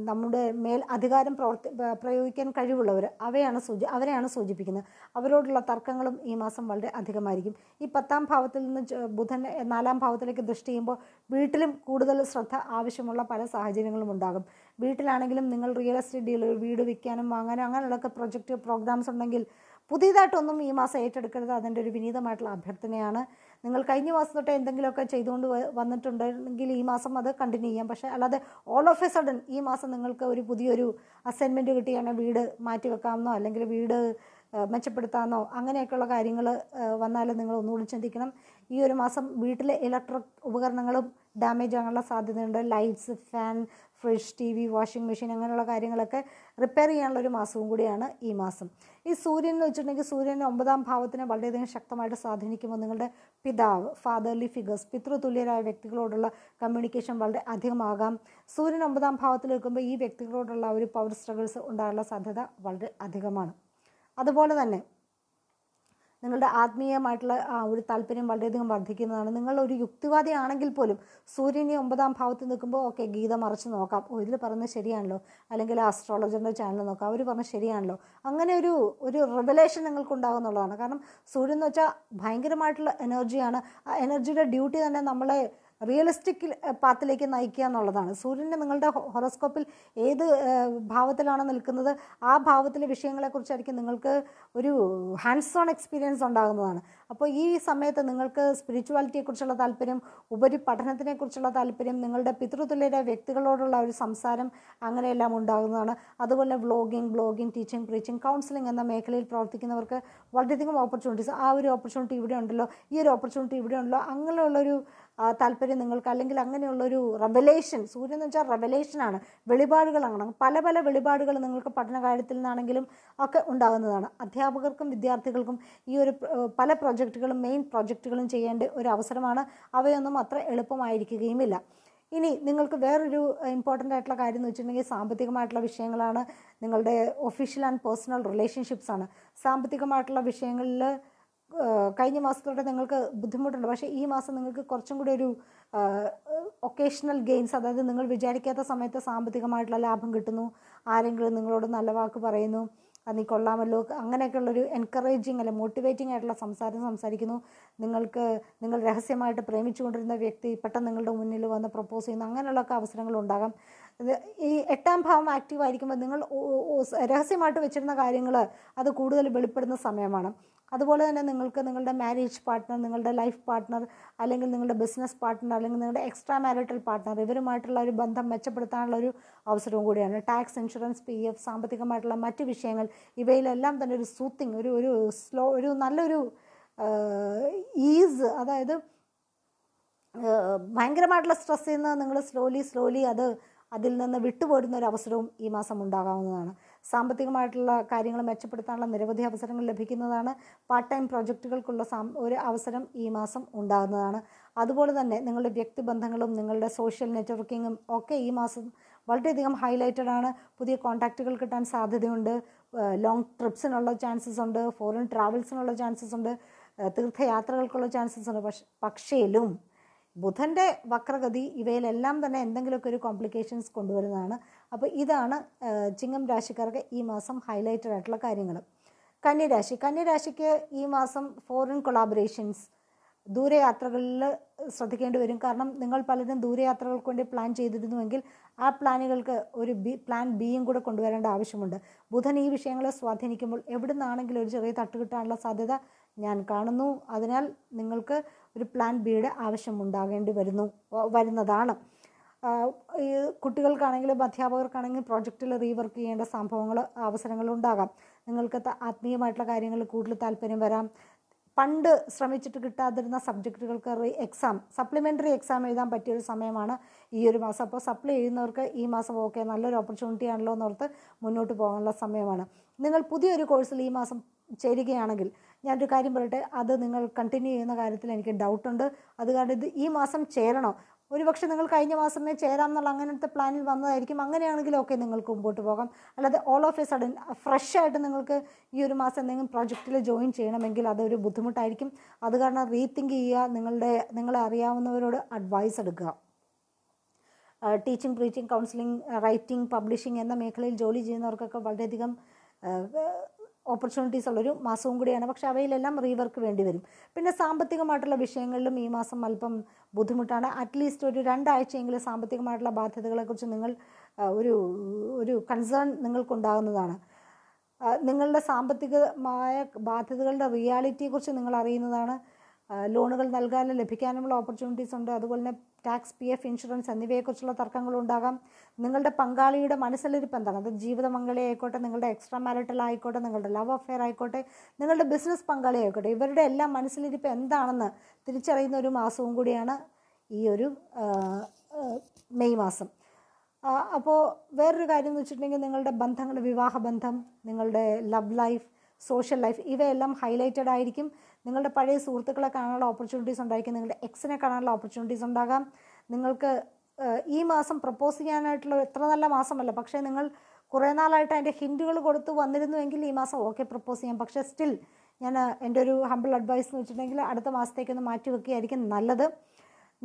നമ്മുടെ മേൽ അധികാരം പ്രവർത്തി പ്രയോഗിക്കാൻ കഴിവുള്ളവർ അവയാണ് സൂചി അവരെയാണ് സൂചിപ്പിക്കുന്നത് അവരോടുള്ള തർക്കങ്ങളും ഈ മാസം വളരെ അധികമായിരിക്കും ഈ പത്താം ഭാവത്തിൽ നിന്ന് ബുധൻ നാലാം ഭാവത്തിലേക്ക് ദൃഷ്ടി ചെയ്യുമ്പോൾ വീട്ടിലും കൂടുതൽ ശ്രദ്ധ ആവശ്യമുള്ള പല സാഹചര്യങ്ങളും ഉണ്ടാകും വീട്ടിലാണെങ്കിലും നിങ്ങൾ റിയൽ എസ്റ്റേറ്റ് ഡീലർ വീട് വിൽക്കാനും വാങ്ങാനും അങ്ങനെയുള്ളൊക്കെ പ്രൊജക്റ്റ് പ്രോഗ്രാംസ് ഉണ്ടെങ്കിൽ പുതിയതായിട്ടൊന്നും ഈ മാസം ഏറ്റെടുക്കരുത് അതിൻ്റെ ഒരു വിനീതമായിട്ടുള്ള അഭ്യർത്ഥനയാണ് നിങ്ങൾ കഴിഞ്ഞ മാസം തൊട്ട് എന്തെങ്കിലുമൊക്കെ ചെയ്തുകൊണ്ട് വന്നിട്ടുണ്ടെങ്കിൽ ഈ മാസം അത് കണ്ടിന്യൂ ചെയ്യാം പക്ഷേ അല്ലാതെ ഓൾ ഓഫ് എ സഡൻ ഈ മാസം നിങ്ങൾക്ക് ഒരു പുതിയൊരു അസൈൻമെൻറ്റ് കിട്ടിയാണ് വീട് മാറ്റി വെക്കാമെന്നോ അല്ലെങ്കിൽ വീട് മെച്ചപ്പെടുത്താമെന്നോ അങ്ങനെയൊക്കെയുള്ള കാര്യങ്ങൾ വന്നാലും നിങ്ങൾ ഒന്നുകൂടി ചിന്തിക്കണം ഈ ഒരു മാസം വീട്ടിലെ ഇലക്ട്രിക് ഉപകരണങ്ങളും ഡാമേജ് ആകാനുള്ള സാധ്യതയുണ്ട് lights fan fridge T V washing machine അങ്ങനെയുള്ള കാര്യങ്ങളൊക്കെ റിപ്പയർ ചെയ്യാനുള്ള ഒരു മാസവും കൂടിയാണ് ഈ മാസം ഈ സൂര്യൻ എന്ന് വെച്ചിട്ടുണ്ടെങ്കിൽ സൂര്യൻ്റെ ഒമ്പതാം ഭാവത്തിനെ വളരെയധികം ശക്തമായിട്ട് സ്വാധീനിക്കുമ്പോൾ നിങ്ങളുടെ പിതാവ് ഫാദർലി ഫിഗേഴ്സ് പിതൃതുല്യരായ വ്യക്തികളോടുള്ള കമ്മ്യൂണിക്കേഷൻ വളരെ അധികമാകാം സൂര്യൻ ഒമ്പതാം ഭാവത്തിൽ നിൽക്കുമ്പോൾ ഈ വ്യക്തികളോടുള്ള ഒരു പവർ സ്ട്രഗിൾസ് ഉണ്ടാകാനുള്ള സാധ്യത വളരെ അധികമാണ് അതുപോലെ തന്നെ നിങ്ങളുടെ ആത്മീയമായിട്ടുള്ള ആ ഒരു താല്പര്യം വളരെയധികം വർദ്ധിക്കുന്നതാണ് നിങ്ങൾ ഒരു യുക്തിവാദി ആണെങ്കിൽ പോലും സൂര്യനെ ഒമ്പതാം ഭാവത്ത് നിൽക്കുമ്പോൾ ഓക്കെ ഗീത മറിച്ച് നോക്കാം ഓ ഇതിൽ പറഞ്ഞത് ശരിയാണല്ലോ അല്ലെങ്കിൽ ആസ്ട്രോളജറിൻ്റെ ചാനൽ നോക്കാം അവർ പറഞ്ഞത് ശരിയാണല്ലോ അങ്ങനെ ഒരു ഒരു റെവലേഷൻ നിങ്ങൾക്കുണ്ടാകുന്നുള്ളതാണ് കാരണം സൂര്യൻ എന്ന് വെച്ചാൽ ഭയങ്കരമായിട്ടുള്ള എനർജിയാണ് ആ എനർജിയുടെ ഡ്യൂട്ടി തന്നെ നമ്മളെ റിയലിസ്റ്റിക് പാത്തിലേക്ക് നയിക്കുക എന്നുള്ളതാണ് സൂര്യന് നിങ്ങളുടെ ഹൊറോസ്കോപ്പിൽ ഏത് ഭാവത്തിലാണ് നിൽക്കുന്നത് ആ ഭാവത്തിലെ വിഷയങ്ങളെക്കുറിച്ചായിരിക്കും നിങ്ങൾക്ക് ഒരു ഹാൻഡ്സ് ഓൺ എക്സ്പീരിയൻസ് ഉണ്ടാകുന്നതാണ് അപ്പോൾ ഈ സമയത്ത് നിങ്ങൾക്ക് സ്പിരിച്വാലിറ്റിയെക്കുറിച്ചുള്ള താല്പര്യം ഉപരി പഠനത്തിനെക്കുറിച്ചുള്ള താല്പര്യം നിങ്ങളുടെ പിതൃതുല്യരായ വ്യക്തികളോടുള്ള ഒരു സംസാരം അങ്ങനെയെല്ലാം ഉണ്ടാകുന്നതാണ് അതുപോലെ vlogging blogging teaching preaching counselling എന്ന മേഖലയിൽ പ്രവർത്തിക്കുന്നവർക്ക് വളരെയധികം ഓപ്പർച്യൂണിറ്റീസ് ആ ഒരു ഓപ്പർച്യൂണിറ്റി ഇവിടെ ഉണ്ടല്ലോ ഈ ഒരു ഓപ്പർച്യൂണിറ്റി ഇവിടെ ഉണ്ടല്ലോ അങ്ങനെയുള്ളൊരു താല്പര്യം നിങ്ങൾക്ക് അല്ലെങ്കിൽ അങ്ങനെയുള്ളൊരു റെവലേഷൻ സൂര്യൻ എന്ന് വെച്ചാൽ റെവലേഷനാണ് അങ്ങനെ പല പല വെളിപാടുകൾ നിങ്ങൾക്ക് പഠന കാര്യത്തിൽ നിന്നാണെങ്കിലും ഒക്കെ ഉണ്ടാകുന്നതാണ് അധ്യാപകർക്കും വിദ്യാർത്ഥികൾക്കും ഈ ഒരു പല പ്രൊജക്റ്റുകളും മെയിൻ പ്രൊജക്റ്റുകളും ചെയ്യേണ്ട ഒരു അവസരമാണ് അവയൊന്നും അത്ര എളുപ്പമായിരിക്കുകയുമില്ല ഇനി നിങ്ങൾക്ക് വേറൊരു ഇമ്പോർട്ടൻ്റ് ആയിട്ടുള്ള കാര്യം എന്ന് വെച്ചിട്ടുണ്ടെങ്കിൽ സാമ്പത്തികമായിട്ടുള്ള വിഷയങ്ങളാണ് നിങ്ങളുടെ ഒഫീഷ്യൽ ആൻഡ് പേഴ്സണൽ റിലേഷൻഷിപ്സ് ആണ് സാമ്പത്തികമായിട്ടുള്ള വിഷയങ്ങളിൽ കഴിഞ്ഞ മാസത്തോടെ നിങ്ങൾക്ക് ബുദ്ധിമുട്ടുണ്ട് പക്ഷേ ഈ മാസം നിങ്ങൾക്ക് കുറച്ചും കൂടി ഒരു ഒക്കേഷണൽ ഗെയിൻസ് അതായത് നിങ്ങൾ വിചാരിക്കാത്ത സമയത്ത് സാമ്പത്തികമായിട്ടുള്ള ലാഭം കിട്ടുന്നു ആരെങ്കിലും നിങ്ങളോട് നല്ല വാക്ക് പറയുന്നു നീ കൊള്ളാമല്ലോ അങ്ങനെയൊക്കെയുള്ളൊരു എൻകറേജിങ് അല്ല മോട്ടിവേറ്റിംഗ് ആയിട്ടുള്ള സംസാരം സംസാരിക്കുന്നു നിങ്ങൾക്ക് നിങ്ങൾ രഹസ്യമായിട്ട് പ്രേമിച്ചുകൊണ്ടിരുന്ന വ്യക്തി പെട്ടെന്ന് നിങ്ങളുടെ മുന്നിൽ വന്ന് പ്രപ്പോസ് ചെയ്യുന്നു അങ്ങനെയുള്ളൊക്കെ അവസരങ്ങൾ ഉണ്ടാകാം ഈ എട്ടാം ഭാവം ആക്റ്റീവ് ആയിരിക്കുമ്പോൾ നിങ്ങൾ രഹസ്യമായിട്ട് വെച്ചിരുന്ന കാര്യങ്ങൾ അത് കൂടുതൽ വെളിപ്പെടുന്ന സമയമാണ് അതുപോലെ തന്നെ നിങ്ങൾക്ക് നിങ്ങളുടെ മാരേജ് പാർട്ട്ണർ നിങ്ങളുടെ ലൈഫ് പാർട്ട്ണർ അല്ലെങ്കിൽ നിങ്ങളുടെ ബിസിനസ് പാർട്ട്ണർ അല്ലെങ്കിൽ നിങ്ങളുടെ എക്സ്ട്രാ മാരിറ്റൽ പാർട്ട്ണർ ഇവരുമായിട്ടുള്ള ഒരു ബന്ധം മെച്ചപ്പെടുത്താനുള്ള ഒരു അവസരവും കൂടിയാണ് ടാക്സ് ഇൻഷുറൻസ് പി എഫ് സാമ്പത്തികമായിട്ടുള്ള മറ്റ് വിഷയങ്ങൾ ഇവയിലെല്ലാം തന്നെ ഒരു സൂത്തിങ് ഒരു ഒരു സ്ലോ ഒരു നല്ലൊരു ഈസ് അതായത് ഭയങ്കരമായിട്ടുള്ള സ്ട്രെസ്സിൽ നിന്ന് നിങ്ങൾ സ്ലോലി സ്ലോലി അത് അതിൽ നിന്ന് വിട്ടുപോരുന്ന ഒരു അവസരവും ഈ മാസം ഉണ്ടാകാവുന്നതാണ് സാമ്പത്തികമായിട്ടുള്ള കാര്യങ്ങൾ മെച്ചപ്പെടുത്താനുള്ള നിരവധി അവസരങ്ങൾ ലഭിക്കുന്നതാണ് പാർട്ട് ടൈം പ്രോജക്റ്റുകൾക്കുള്ള ഒരു അവസരം ഈ മാസം ഉണ്ടാകുന്നതാണ് അതുപോലെ തന്നെ നിങ്ങളുടെ വ്യക്തിബന്ധങ്ങളും നിങ്ങളുടെ സോഷ്യൽ നെറ്റ്വർക്കിങ്ങും ഒക്കെ ഈ മാസം വളരെയധികം ഹൈലൈറ്റഡ് ആണ് പുതിയ കോൺടാക്റ്റുകൾ കിട്ടാൻ സാധ്യതയുണ്ട് ലോങ് ട്രിപ്സിനുള്ള ചാൻസസ് ഉണ്ട് ഫോറിൻ ട്രാവൽസിനുള്ള ചാൻസസ് ഉണ്ട് തീർത്ഥയാത്രകൾക്കുള്ള ചാൻസസ് ഉണ്ട് പക്ഷേ പക്ഷേലും ബുധൻ്റെ വക്രഗതി ഇവയിലെല്ലാം തന്നെ എന്തെങ്കിലുമൊക്കെ ഒരു കോംപ്ലിക്കേഷൻസ് കൊണ്ടുവരുന്നതാണ് അപ്പോൾ ഇതാണ് ചിങ്ങം രാശിക്കാർക്ക് ഈ മാസം ഹൈലൈറ്റഡ് ആയിട്ടുള്ള കാര്യങ്ങൾ കന്യരാശി കന്യരാശിക്ക് ഈ മാസം ഫോറിൻ കൊളാബറേഷൻസ് ദൂരയാത്രകളിൽ ശ്രദ്ധിക്കേണ്ടി വരും കാരണം നിങ്ങൾ പലരും ദൂരയാത്രകൾക്ക് വേണ്ടി പ്ലാൻ ചെയ്തിരുന്നുവെങ്കിൽ ആ പ്ലാനുകൾക്ക് ഒരു ബി പ്ലാൻ ബിയും കൂടെ കൊണ്ടുവരേണ്ട ആവശ്യമുണ്ട് ബുധൻ ഈ വിഷയങ്ങളെ സ്വാധീനിക്കുമ്പോൾ എവിടുന്നാണെങ്കിലും ഒരു ചെറിയ തട്ടുകിട്ടാനുള്ള സാധ്യത ഞാൻ കാണുന്നു അതിനാൽ നിങ്ങൾക്ക് ഒരു പ്ലാൻ ബിയുടെ ഉണ്ടാകേണ്ടി വരുന്നു വരുന്നതാണ് ഈ കുട്ടികൾക്കാണെങ്കിലും അധ്യാപകർക്കാണെങ്കിലും പ്രൊജക്റ്റിൽ റീവർക്ക് ചെയ്യേണ്ട സംഭവങ്ങൾ അവസരങ്ങൾ ഉണ്ടാകാം നിങ്ങൾക്ക് ആത്മീയമായിട്ടുള്ള കാര്യങ്ങൾ കൂടുതൽ താല്പര്യം വരാം പണ്ട് ശ്രമിച്ചിട്ട് കിട്ടാതിരുന്ന സബ്ജക്റ്റുകൾക്ക് റീ എക്സാം സപ്ലിമെൻ്ററി എക്സാം എഴുതാൻ പറ്റിയൊരു സമയമാണ് ഈ ഒരു മാസം അപ്പോൾ സപ്ലൈ ചെയ്യുന്നവർക്ക് ഈ മാസം ഓക്കെ നല്ലൊരു ഓപ്പർച്യൂണിറ്റി ആണല്ലോ എന്നോർത്ത് മുന്നോട്ട് പോകാനുള്ള സമയമാണ് നിങ്ങൾ പുതിയൊരു കോഴ്സിൽ ഈ മാസം ചേരുകയാണെങ്കിൽ ഞാനൊരു കാര്യം പറയട്ടെ അത് നിങ്ങൾ കണ്ടിന്യൂ ചെയ്യുന്ന കാര്യത്തിൽ എനിക്ക് ഡൗട്ടുണ്ട് അത് കാരണം ഇത് ഈ മാസം ചേരണോ ഒരുപക്ഷെ നിങ്ങൾ കഴിഞ്ഞ മാസമേ എന്നുള്ള അങ്ങനത്തെ പ്ലാനിൽ വന്നതായിരിക്കും അങ്ങനെയാണെങ്കിൽ ഓക്കെ നിങ്ങൾക്ക് മുമ്പോട്ട് പോകാം അല്ലാതെ all of a sudden fresh ആയിട്ട് നിങ്ങൾക്ക് ഈ ഒരു മാസം എന്തെങ്കിലും പ്രൊജക്റ്റിൽ ജോയിൻ ചെയ്യണമെങ്കിൽ അതൊരു ബുദ്ധിമുട്ടായിരിക്കും അത് കാരണം റീതിങ്ക് ചെയ്യുക നിങ്ങളുടെ നിങ്ങളെ അറിയാവുന്നവരോട് അഡ്വൈസ് എടുക്കുക teaching preaching counselling writing publishing എന്ന മേഖലയിൽ ജോലി ചെയ്യുന്നവർക്കൊക്കെ വളരെയധികം ഓപ്പർച്യൂണിറ്റീസ് ഉള്ളൊരു മാസവും കൂടിയാണ് പക്ഷേ അവയിലെല്ലാം റീവർക്ക് വേണ്ടി വരും പിന്നെ സാമ്പത്തികമായിട്ടുള്ള വിഷയങ്ങളിലും ഈ മാസം അല്പം ബുദ്ധിമുട്ടാണ് അറ്റ്ലീസ്റ്റ് ഒരു രണ്ടാഴ്ചയെങ്കിലും സാമ്പത്തികമായിട്ടുള്ള ബാധ്യതകളെക്കുറിച്ച് നിങ്ങൾ ഒരു ഒരു കൺസേൺ നിങ്ങൾക്കുണ്ടാകുന്നതാണ് നിങ്ങളുടെ സാമ്പത്തികമായ ബാധ്യതകളുടെ റിയാലിറ്റിയെക്കുറിച്ച് നിങ്ങൾ അറിയുന്നതാണ് ലോണുകൾ നൽകാനും ലഭിക്കാനുമുള്ള ഓപ്പർച്യൂണിറ്റീസ് ഉണ്ട് അതുപോലെ തന്നെ ടാക്സ് പി എഫ് ഇൻഷുറൻസ് എന്നിവയെക്കുറിച്ചുള്ള തർക്കങ്ങളുണ്ടാകാം നിങ്ങളുടെ പങ്കാളിയുടെ മനസ്സിലിരിപ്പ് എന്താണ് അത് ജീവിത പങ്കാളി ആയിക്കോട്ടെ നിങ്ങളുടെ എക്സ്ട്രാ മാരിറ്റൽ ആയിക്കോട്ടെ നിങ്ങളുടെ ലവ് അഫെയർ ആയിക്കോട്ടെ നിങ്ങളുടെ ബിസിനസ് പങ്കാളി ആയിക്കോട്ടെ ഇവരുടെ എല്ലാം മനസ്സിലിരിപ്പ് എന്താണെന്ന് തിരിച്ചറിയുന്ന ഒരു മാസവും കൂടിയാണ് ഈ ഒരു മെയ് മാസം അപ്പോൾ വേറൊരു കാര്യം എന്ന് വെച്ചിട്ടുണ്ടെങ്കിൽ നിങ്ങളുടെ ബന്ധങ്ങൾ വിവാഹബന്ധം നിങ്ങളുടെ love life social life highlighted ഹൈലൈറ്റഡ് ആയിരിക്കും നിങ്ങളുടെ പഴയ സുഹൃത്തുക്കളെ കാണാനുള്ള ഓപ്പർച്യൂണിറ്റീസ് ഉണ്ടായിരിക്കും നിങ്ങളുടെ എക്സിനെ കാണാനുള്ള ഓപ്പർച്യൂണിറ്റീസ് ഉണ്ടാകാം നിങ്ങൾക്ക് ഈ മാസം പ്രപ്പോസ് ചെയ്യാനായിട്ടുള്ള എത്ര നല്ല മാസമല്ല പക്ഷേ നിങ്ങൾ കുറേ നാളായിട്ട് അതിൻ്റെ ഹിൻറ്റുകൾ കൊടുത്ത് വന്നിരുന്നുവെങ്കിൽ ഈ മാസം ഓക്കെ പ്രപ്പോസ് ചെയ്യാം പക്ഷേ സ്റ്റിൽ ഞാൻ എൻ്റെ ഒരു ഹമ്പിൾ അഡ്വൈസ് എന്ന് വെച്ചിട്ടുണ്ടെങ്കിൽ അടുത്ത മാസത്തേക്കൊന്ന് മാറ്റി വെക്കുകയായിരിക്കും നല്ലത്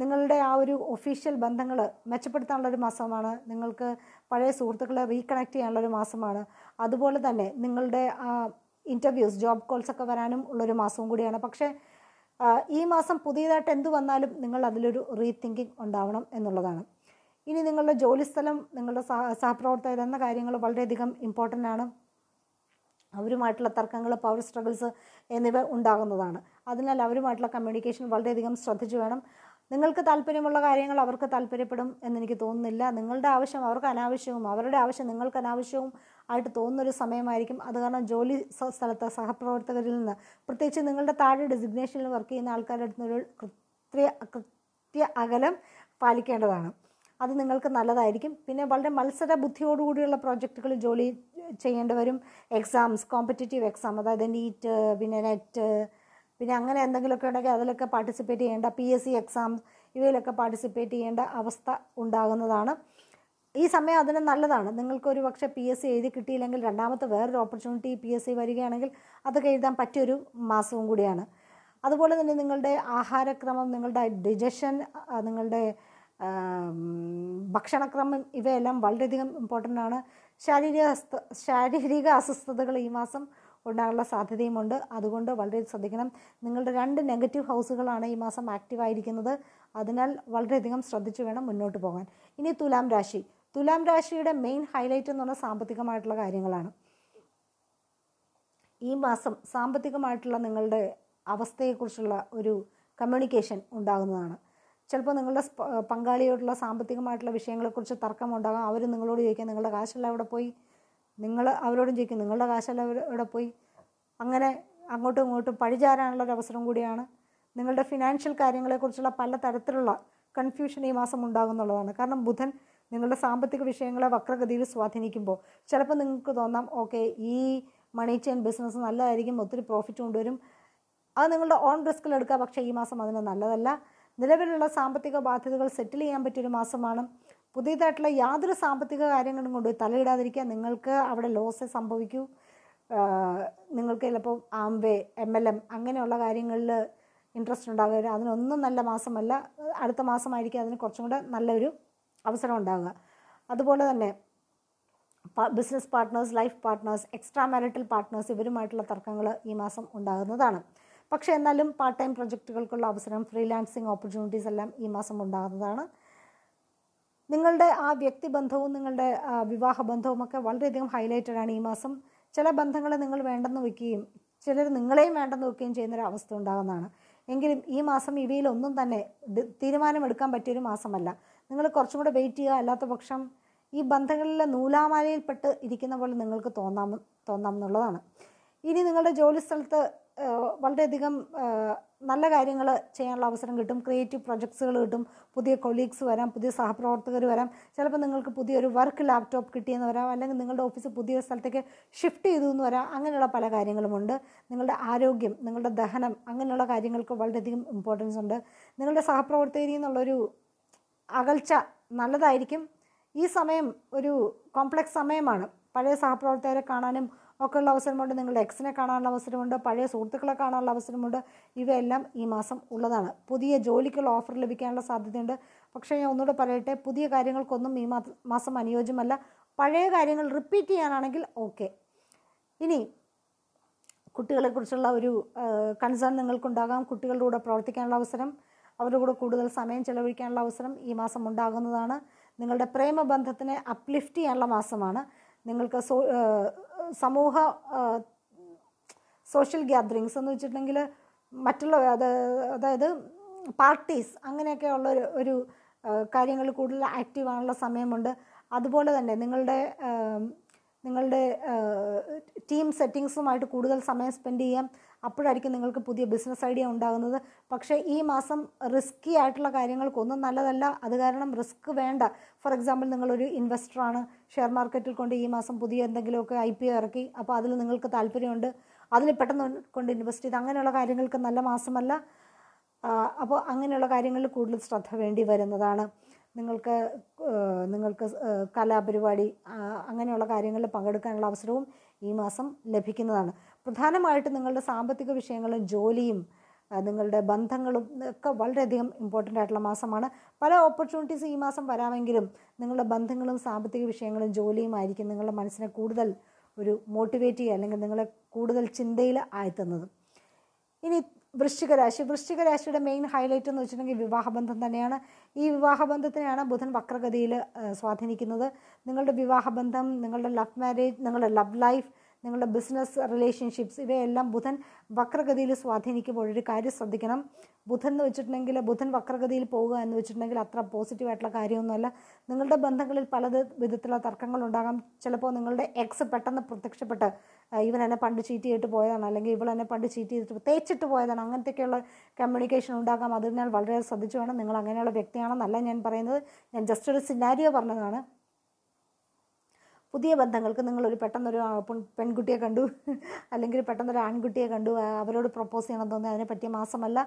നിങ്ങളുടെ ആ ഒരു ഒഫീഷ്യൽ ബന്ധങ്ങൾ മെച്ചപ്പെടുത്താനുള്ള ഒരു മാസമാണ് നിങ്ങൾക്ക് പഴയ സുഹൃത്തുക്കളെ റീകണക്ട് ചെയ്യാനുള്ള ഒരു മാസമാണ് അതുപോലെ തന്നെ നിങ്ങളുടെ ആ ഇൻ്റർവ്യൂസ് ജോബ് കോൾസ് ഒക്കെ വരാനും ഉള്ളൊരു മാസവും കൂടിയാണ് പക്ഷേ ഈ മാസം പുതിയതായിട്ട് എന്ത് വന്നാലും നിങ്ങൾ അതിലൊരു റീതിങ്കിങ് ഉണ്ടാവണം എന്നുള്ളതാണ് ഇനി നിങ്ങളുടെ ജോലിസ്ഥലം നിങ്ങളുടെ സഹപ്രവർത്തകർ എന്ന കാര്യങ്ങൾ വളരെയധികം ഇമ്പോർട്ടൻ്റ് ആണ് അവരുമായിട്ടുള്ള തർക്കങ്ങൾ പവർ സ്ട്രഗിൾസ് എന്നിവ ഉണ്ടാകുന്നതാണ് അതിനാൽ അവരുമായിട്ടുള്ള കമ്മ്യൂണിക്കേഷൻ വളരെയധികം ശ്രദ്ധിച്ചു വേണം നിങ്ങൾക്ക് താല്പര്യമുള്ള കാര്യങ്ങൾ അവർക്ക് താല്പര്യപ്പെടും എന്നെനിക്ക് തോന്നുന്നില്ല നിങ്ങളുടെ ആവശ്യം അവർക്ക് അനാവശ്യവും അവരുടെ ആവശ്യം നിങ്ങൾക്ക് അനാവശ്യവും ആയിട്ട് തോന്നുന്നൊരു സമയമായിരിക്കും അത് കാരണം ജോലി സ്ഥലത്ത് സഹപ്രവർത്തകരിൽ നിന്ന് പ്രത്യേകിച്ച് നിങ്ങളുടെ താഴെ ഡെസിഗ്നേഷനിൽ വർക്ക് ചെയ്യുന്ന ആൾക്കാരുടെ അടുത്ത് ഒരു കൃത്യ കൃത്യ അകലം പാലിക്കേണ്ടതാണ് അത് നിങ്ങൾക്ക് നല്ലതായിരിക്കും പിന്നെ വളരെ മത്സര ബുദ്ധിയോടുകൂടിയുള്ള പ്രോജക്റ്റുകൾ ജോലി ചെയ്യേണ്ടി വരും എക്സാംസ് കോമ്പറ്റേറ്റീവ് എക്സാം അതായത് നീറ്റ് പിന്നെ നെറ്റ് പിന്നെ അങ്ങനെ എന്തെങ്കിലുമൊക്കെ ഉണ്ടെങ്കിൽ അതിലൊക്കെ പാർട്ടിസിപ്പേറ്റ് ചെയ്യേണ്ട പി എസ് സി എക്സാം ഇവയിലൊക്കെ പാർട്ടിസിപ്പേറ്റ് ചെയ്യേണ്ട അവസ്ഥ ഉണ്ടാകുന്നതാണ് ഈ സമയം അതിന് നല്ലതാണ് നിങ്ങൾക്ക് ഒരു പക്ഷേ പി എസ് സി എഴുതി കിട്ടിയില്ലെങ്കിൽ രണ്ടാമത്തെ വേറൊരു ഓപ്പർച്യൂണിറ്റി പി എസ് സി വരികയാണെങ്കിൽ അതൊക്കെ എഴുതാൻ പറ്റിയൊരു മാസവും കൂടിയാണ് അതുപോലെ തന്നെ നിങ്ങളുടെ ആഹാരക്രമം നിങ്ങളുടെ ഡിജഷൻ നിങ്ങളുടെ ഭക്ഷണക്രമം ഇവയെല്ലാം വളരെയധികം ഇമ്പോർട്ടൻ്റ് ആണ് ശാരീരിക ശാരീരിക അസ്വസ്ഥതകൾ ഈ മാസം ഉണ്ടാകാനുള്ള സാധ്യതയുമുണ്ട് അതുകൊണ്ട് വളരെ ശ്രദ്ധിക്കണം നിങ്ങളുടെ രണ്ട് നെഗറ്റീവ് ഹൗസുകളാണ് ഈ മാസം ആക്റ്റീവായിരിക്കുന്നത് അതിനാൽ വളരെയധികം ശ്രദ്ധിച്ചു വേണം മുന്നോട്ട് പോകാൻ ഇനി തുലാം രാശി തുലാം രാശിയുടെ മെയിൻ ഹൈലൈറ്റ് എന്ന് പറഞ്ഞാൽ സാമ്പത്തികമായിട്ടുള്ള കാര്യങ്ങളാണ് ഈ മാസം സാമ്പത്തികമായിട്ടുള്ള നിങ്ങളുടെ അവസ്ഥയെക്കുറിച്ചുള്ള ഒരു കമ്മ്യൂണിക്കേഷൻ ഉണ്ടാകുന്നതാണ് ചിലപ്പോൾ നിങ്ങളുടെ പങ്കാളിയോടുള്ള സാമ്പത്തികമായിട്ടുള്ള വിഷയങ്ങളെക്കുറിച്ച് തർക്കം ഉണ്ടാകാം അവർ നിങ്ങളോട് ചോദിക്കാം നിങ്ങളുടെ കാശെല്ലാം എവിടെ പോയി നിങ്ങൾ അവരോടും ചോദിക്കും നിങ്ങളുടെ കാശെല്ലാം എവിടെ പോയി അങ്ങനെ അങ്ങോട്ടും ഇങ്ങോട്ടും പഴിചാരാനുള്ള ഒരു അവസരം കൂടിയാണ് നിങ്ങളുടെ ഫിനാൻഷ്യൽ കാര്യങ്ങളെക്കുറിച്ചുള്ള പല തരത്തിലുള്ള കൺഫ്യൂഷൻ ഈ മാസം ഉണ്ടാകുന്നുള്ളതാണ് കാരണം ബുധൻ നിങ്ങളുടെ സാമ്പത്തിക വിഷയങ്ങളെ വക്രഗതിയിൽ സ്വാധീനിക്കുമ്പോൾ ചിലപ്പോൾ നിങ്ങൾക്ക് തോന്നാം ഓക്കെ ഈ മണി ചെയിൻ ബിസിനസ് നല്ലതായിരിക്കും ഒത്തിരി പ്രോഫിറ്റ് കൊണ്ടുവരും അത് നിങ്ങളുടെ ഓൺ റിസ്കിൽ എടുക്കുക പക്ഷേ ഈ മാസം അതിന് നല്ലതല്ല നിലവിലുള്ള സാമ്പത്തിക ബാധ്യതകൾ സെറ്റിൽ ചെയ്യാൻ പറ്റിയൊരു മാസമാണ് പുതിയതായിട്ടുള്ള യാതൊരു സാമ്പത്തിക കാര്യങ്ങളും കൊണ്ട് തലയിടാതിരിക്കുക നിങ്ങൾക്ക് അവിടെ ലോസ് സംഭവിക്കൂ നിങ്ങൾക്ക് ചിലപ്പോൾ ആംവേ എം എൽ എം അങ്ങനെയുള്ള കാര്യങ്ങളിൽ ഇൻട്രസ്റ്റ് ഉണ്ടാകുക അതിനൊന്നും നല്ല മാസമല്ല അടുത്ത മാസമായിരിക്കും അതിന് കുറച്ചും കൂടെ നല്ലൊരു അവസരം ഉണ്ടാവുക അതുപോലെ തന്നെ business partners life partners extra marital partners ഇവരുമായിട്ടുള്ള തർക്കങ്ങൾ ഈ മാസം ഉണ്ടാകുന്നതാണ് പക്ഷേ എന്നാലും പാർട്ട് ടൈം പ്രൊജക്റ്റുകൾക്കുള്ള അവസരം ഫ്രീലാൻസിങ് ഓപ്പർച്യൂണിറ്റീസ് എല്ലാം ഈ മാസം ഉണ്ടാകുന്നതാണ് നിങ്ങളുടെ ആ വ്യക്തിബന്ധവും നിങ്ങളുടെ വിവാഹ ബന്ധവും ഒക്കെ വളരെയധികം ഹൈലൈറ്റഡ് ആണ് ഈ മാസം ചില ബന്ധങ്ങളെ നിങ്ങൾ വേണ്ടെന്ന് വയ്ക്കുകയും ചിലർ നിങ്ങളെയും വേണ്ടെന്ന് വയ്ക്കുകയും ചെയ്യുന്നൊരു അവസ്ഥ ഉണ്ടാകുന്നതാണ് എങ്കിലും ഈ മാസം ഇവയിൽ ഒന്നും തന്നെ തീരുമാനമെടുക്കാൻ പറ്റിയൊരു മാസമല്ല നിങ്ങൾ കുറച്ചും കൂടെ വെയിറ്റ് ചെയ്യുക അല്ലാത്ത പക്ഷം ഈ ബന്ധങ്ങളിലെ നൂലാമാലയിൽപ്പെട്ട് ഇരിക്കുന്ന പോലെ നിങ്ങൾക്ക് തോന്നാം തോന്നാം എന്നുള്ളതാണ് ഇനി നിങ്ങളുടെ ജോലിസ്ഥലത്ത് വളരെയധികം നല്ല കാര്യങ്ങൾ ചെയ്യാനുള്ള അവസരം കിട്ടും ക്രിയേറ്റീവ് പ്രൊജക്ട്സുകൾ കിട്ടും പുതിയ കൊളീഗ്സ് വരാം പുതിയ സഹപ്രവർത്തകർ വരാം ചിലപ്പോൾ നിങ്ങൾക്ക് പുതിയൊരു വർക്ക് ലാപ്ടോപ്പ് കിട്ടിയെന്ന് വരാം അല്ലെങ്കിൽ നിങ്ങളുടെ ഓഫീസ് പുതിയ സ്ഥലത്തേക്ക് ഷിഫ്റ്റ് ചെയ്തു എന്ന് വരാം അങ്ങനെയുള്ള പല കാര്യങ്ങളുമുണ്ട് നിങ്ങളുടെ ആരോഗ്യം നിങ്ങളുടെ ദഹനം അങ്ങനെയുള്ള കാര്യങ്ങൾക്ക് വളരെയധികം ഇമ്പോർട്ടൻസ് ഉണ്ട് നിങ്ങളുടെ സഹപ്രവർത്തകരിൽ നിന്നുള്ളൊരു അകൽച്ച നല്ലതായിരിക്കും ഈ സമയം ഒരു കോംപ്ലക്സ് സമയമാണ് പഴയ സഹപ്രവർത്തകരെ കാണാനും ഒക്കെയുള്ള അവസരമുണ്ട് നിങ്ങളുടെ എക്സിനെ കാണാനുള്ള അവസരമുണ്ട് പഴയ സുഹൃത്തുക്കളെ കാണാനുള്ള അവസരമുണ്ട് ഇവയെല്ലാം ഈ മാസം ഉള്ളതാണ് പുതിയ ജോലിക്കുള്ള ഓഫർ ലഭിക്കാനുള്ള സാധ്യതയുണ്ട് പക്ഷേ ഞാൻ ഒന്നുകൂടെ പറയട്ടെ പുതിയ കാര്യങ്ങൾക്കൊന്നും ഈ മാസം അനുയോജ്യമല്ല പഴയ കാര്യങ്ങൾ റിപ്പീറ്റ് ചെയ്യാനാണെങ്കിൽ ഓക്കെ ഇനി കുട്ടികളെക്കുറിച്ചുള്ള ഒരു കൺസേൺ നിങ്ങൾക്കുണ്ടാകാം കുട്ടികളുടെ കൂടെ പ്രവർത്തിക്കാനുള്ള അവസരം അവരുടെ കൂടെ കൂടുതൽ സമയം ചെലവഴിക്കാനുള്ള അവസരം ഈ മാസം ഉണ്ടാകുന്നതാണ് നിങ്ങളുടെ പ്രേമബന്ധത്തിനെ അപ്ലിഫ്റ്റ് ചെയ്യാനുള്ള മാസമാണ് നിങ്ങൾക്ക് സോ സമൂഹ സോഷ്യൽ ഗ്യാദറിങ്സ് എന്ന് വെച്ചിട്ടുണ്ടെങ്കിൽ മറ്റുള്ള അതായത് പാർട്ടീസ് അങ്ങനെയൊക്കെയുള്ള ഒരു ഒരു കാര്യങ്ങൾ കൂടുതൽ ആണുള്ള സമയമുണ്ട് അതുപോലെ തന്നെ നിങ്ങളുടെ നിങ്ങളുടെ ടീം സെറ്റിങ്സുമായിട്ട് കൂടുതൽ സമയം സ്പെൻഡ് ചെയ്യാം അപ്പോഴായിരിക്കും നിങ്ങൾക്ക് പുതിയ ബിസിനസ് ഐഡിയ ഉണ്ടാകുന്നത് പക്ഷേ ഈ മാസം റിസ്കി ആയിട്ടുള്ള കാര്യങ്ങൾക്കൊന്നും നല്ലതല്ല അത് കാരണം റിസ്ക് വേണ്ട ഫോർ എക്സാമ്പിൾ നിങ്ങളൊരു ഇൻവെസ്റ്ററാണ് ഷെയർ മാർക്കറ്റിൽ കൊണ്ട് ഈ മാസം പുതിയ എന്തെങ്കിലുമൊക്കെ ഐ പി ഇറക്കി അപ്പോൾ അതിൽ നിങ്ങൾക്ക് താല്പര്യമുണ്ട് അതിൽ പെട്ടെന്ന് കൊണ്ട് ഇൻവെസ്റ്റ് ചെയ്ത് അങ്ങനെയുള്ള കാര്യങ്ങൾക്ക് നല്ല മാസമല്ല അപ്പോൾ അങ്ങനെയുള്ള കാര്യങ്ങളിൽ കൂടുതൽ ശ്രദ്ധ വേണ്ടി വരുന്നതാണ് നിങ്ങൾക്ക് നിങ്ങൾക്ക് കലാപരിപാടി അങ്ങനെയുള്ള കാര്യങ്ങളിൽ പങ്കെടുക്കാനുള്ള അവസരവും ഈ മാസം ലഭിക്കുന്നതാണ് പ്രധാനമായിട്ടും നിങ്ങളുടെ സാമ്പത്തിക വിഷയങ്ങളും ജോലിയും നിങ്ങളുടെ ബന്ധങ്ങളും ഒക്കെ വളരെയധികം ഇമ്പോർട്ടൻ്റ് ആയിട്ടുള്ള മാസമാണ് പല ഓപ്പർച്യൂണിറ്റീസ് ഈ മാസം വരാമെങ്കിലും നിങ്ങളുടെ ബന്ധങ്ങളും സാമ്പത്തിക വിഷയങ്ങളും ജോലിയുമായിരിക്കും നിങ്ങളുടെ മനസ്സിനെ കൂടുതൽ ഒരു മോട്ടിവേറ്റ് ചെയ്യുക അല്ലെങ്കിൽ നിങ്ങളെ കൂടുതൽ ചിന്തയിൽ ആഴ്ത്തുന്നത് ഇനി വൃശ്ചിക രാശി വൃശ്ചിക രാശിയുടെ മെയിൻ ഹൈലൈറ്റ് എന്ന് വെച്ചിട്ടുണ്ടെങ്കിൽ വിവാഹബന്ധം തന്നെയാണ് ഈ വിവാഹബന്ധത്തിനെയാണ് ബുധൻ വക്രഗതിയിൽ സ്വാധീനിക്കുന്നത് നിങ്ങളുടെ വിവാഹബന്ധം നിങ്ങളുടെ ലവ് മാരേജ് നിങ്ങളുടെ ലവ് ലൈഫ് നിങ്ങളുടെ ബിസിനസ് റിലേഷൻഷിപ്സ് ഇവയെല്ലാം ബുധൻ വക്രഗതിയിൽ സ്വാധീനിക്കുമ്പോൾ ഒരു കാര്യം ശ്രദ്ധിക്കണം ബുധൻ എന്ന് വെച്ചിട്ടുണ്ടെങ്കിൽ ബുധൻ വക്രഗതിയിൽ പോവുക എന്ന് വെച്ചിട്ടുണ്ടെങ്കിൽ അത്ര പോസിറ്റീവായിട്ടുള്ള കാര്യമൊന്നുമല്ല നിങ്ങളുടെ ബന്ധങ്ങളിൽ പല വിധത്തിലുള്ള തർക്കങ്ങൾ ഉണ്ടാകാം ചിലപ്പോൾ നിങ്ങളുടെ എക്സ് പെട്ടെന്ന് പ്രത്യക്ഷപ്പെട്ട് ഇവൻ എന്നെ പണ്ട് ചീറ്റ് ചെയ്തിട്ട് പോയതാണ് അല്ലെങ്കിൽ ഇവൾ എന്നെ പണ്ട് ചീറ്റ് ചെയ്തിട്ട് തേച്ചിട്ട് പോയതാണ് അങ്ങനത്തെയൊക്കെയുള്ള കമ്മ്യൂണിക്കേഷൻ ഉണ്ടാകാം അതിനാൽ വളരെ ശ്രദ്ധിച്ചു വേണം നിങ്ങൾ അങ്ങനെയുള്ള വ്യക്തിയാണെന്നല്ല ഞാൻ പറയുന്നത് ഞാൻ ജസ്റ്റ് ഒരു സിനാരിയോ പറഞ്ഞതാണ് പുതിയ ബന്ധങ്ങൾക്ക് നിങ്ങളൊരു പെട്ടെന്നൊരു പെൺകുട്ടിയെ കണ്ടു അല്ലെങ്കിൽ പെട്ടെന്നൊരു ആൺകുട്ടിയെ കണ്ടു അവരോട് പ്രപ്പോസ് ചെയ്യണം തോന്നി അതിനെ പറ്റിയ മാസമല്ല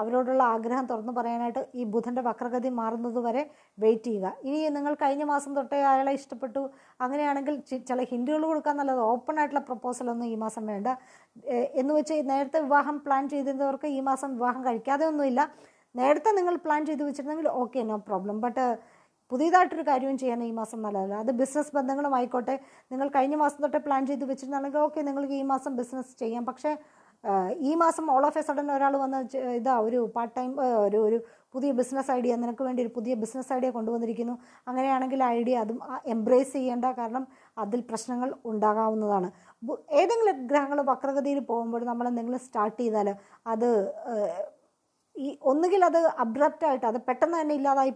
അവരോടുള്ള ആഗ്രഹം തുറന്നു പറയാനായിട്ട് ഈ ബുധൻ്റെ വക്രഗതി മാറുന്നത് വരെ വെയിറ്റ് ചെയ്യുക ഇനി നിങ്ങൾ കഴിഞ്ഞ മാസം തൊട്ടേ അയാളെ ഇഷ്ടപ്പെട്ടു അങ്ങനെയാണെങ്കിൽ ചില ഹിൻഡുകൾ കൊടുക്കാൻ നല്ലത് ഓപ്പൺ ആയിട്ടുള്ള പ്രപ്പോസലൊന്നും ഈ മാസം വേണ്ട എന്ന് വെച്ച് നേരത്തെ വിവാഹം പ്ലാൻ ചെയ്തിരുന്നവർക്ക് ഈ മാസം വിവാഹം കഴിക്കാതെ ഒന്നുമില്ല നേരത്തെ നിങ്ങൾ പ്ലാൻ ചെയ്ത് വെച്ചിരുന്നെങ്കിൽ ഓക്കെ നോ പ്രോബ്ലം ബട്ട് പുതിയതായിട്ടൊരു കാര്യവും ചെയ്യാൻ ഈ മാസം നല്ലതല്ല അത് ബിസിനസ് ബന്ധങ്ങളുമായിക്കോട്ടെ നിങ്ങൾ കഴിഞ്ഞ മാസം തൊട്ട് പ്ലാൻ ചെയ്ത് വെച്ചിരുന്നാണെങ്കിൽ ഓക്കെ നിങ്ങൾക്ക് ഈ മാസം ബിസിനസ് ചെയ്യാം പക്ഷേ ഈ മാസം ഓൾ ഓഫ് എ സഡൻ ഒരാൾ വന്ന് ഇതാ ഒരു പാർട്ട് ടൈം ഒരു ഒരു പുതിയ ബിസിനസ് ഐഡിയ നിനക്ക് വേണ്ടി ഒരു പുതിയ ബിസിനസ് ഐഡിയ കൊണ്ടുവന്നിരിക്കുന്നു അങ്ങനെയാണെങ്കിൽ ഐഡിയ അതും എംബ്രേസ് ചെയ്യേണ്ട കാരണം അതിൽ പ്രശ്നങ്ങൾ ഉണ്ടാകാവുന്നതാണ് ഏതെങ്കിലും ഗ്രഹങ്ങൾ വക്രഗതിയിൽ പോകുമ്പോൾ നമ്മൾ എന്തെങ്കിലും സ്റ്റാർട്ട് ചെയ്താൽ അത് ഈ ഒന്നുകിൽ അത് അബ്രപ്റ്റായിട്ട് അത് പെട്ടെന്ന് തന്നെ ഇല്ലാതായി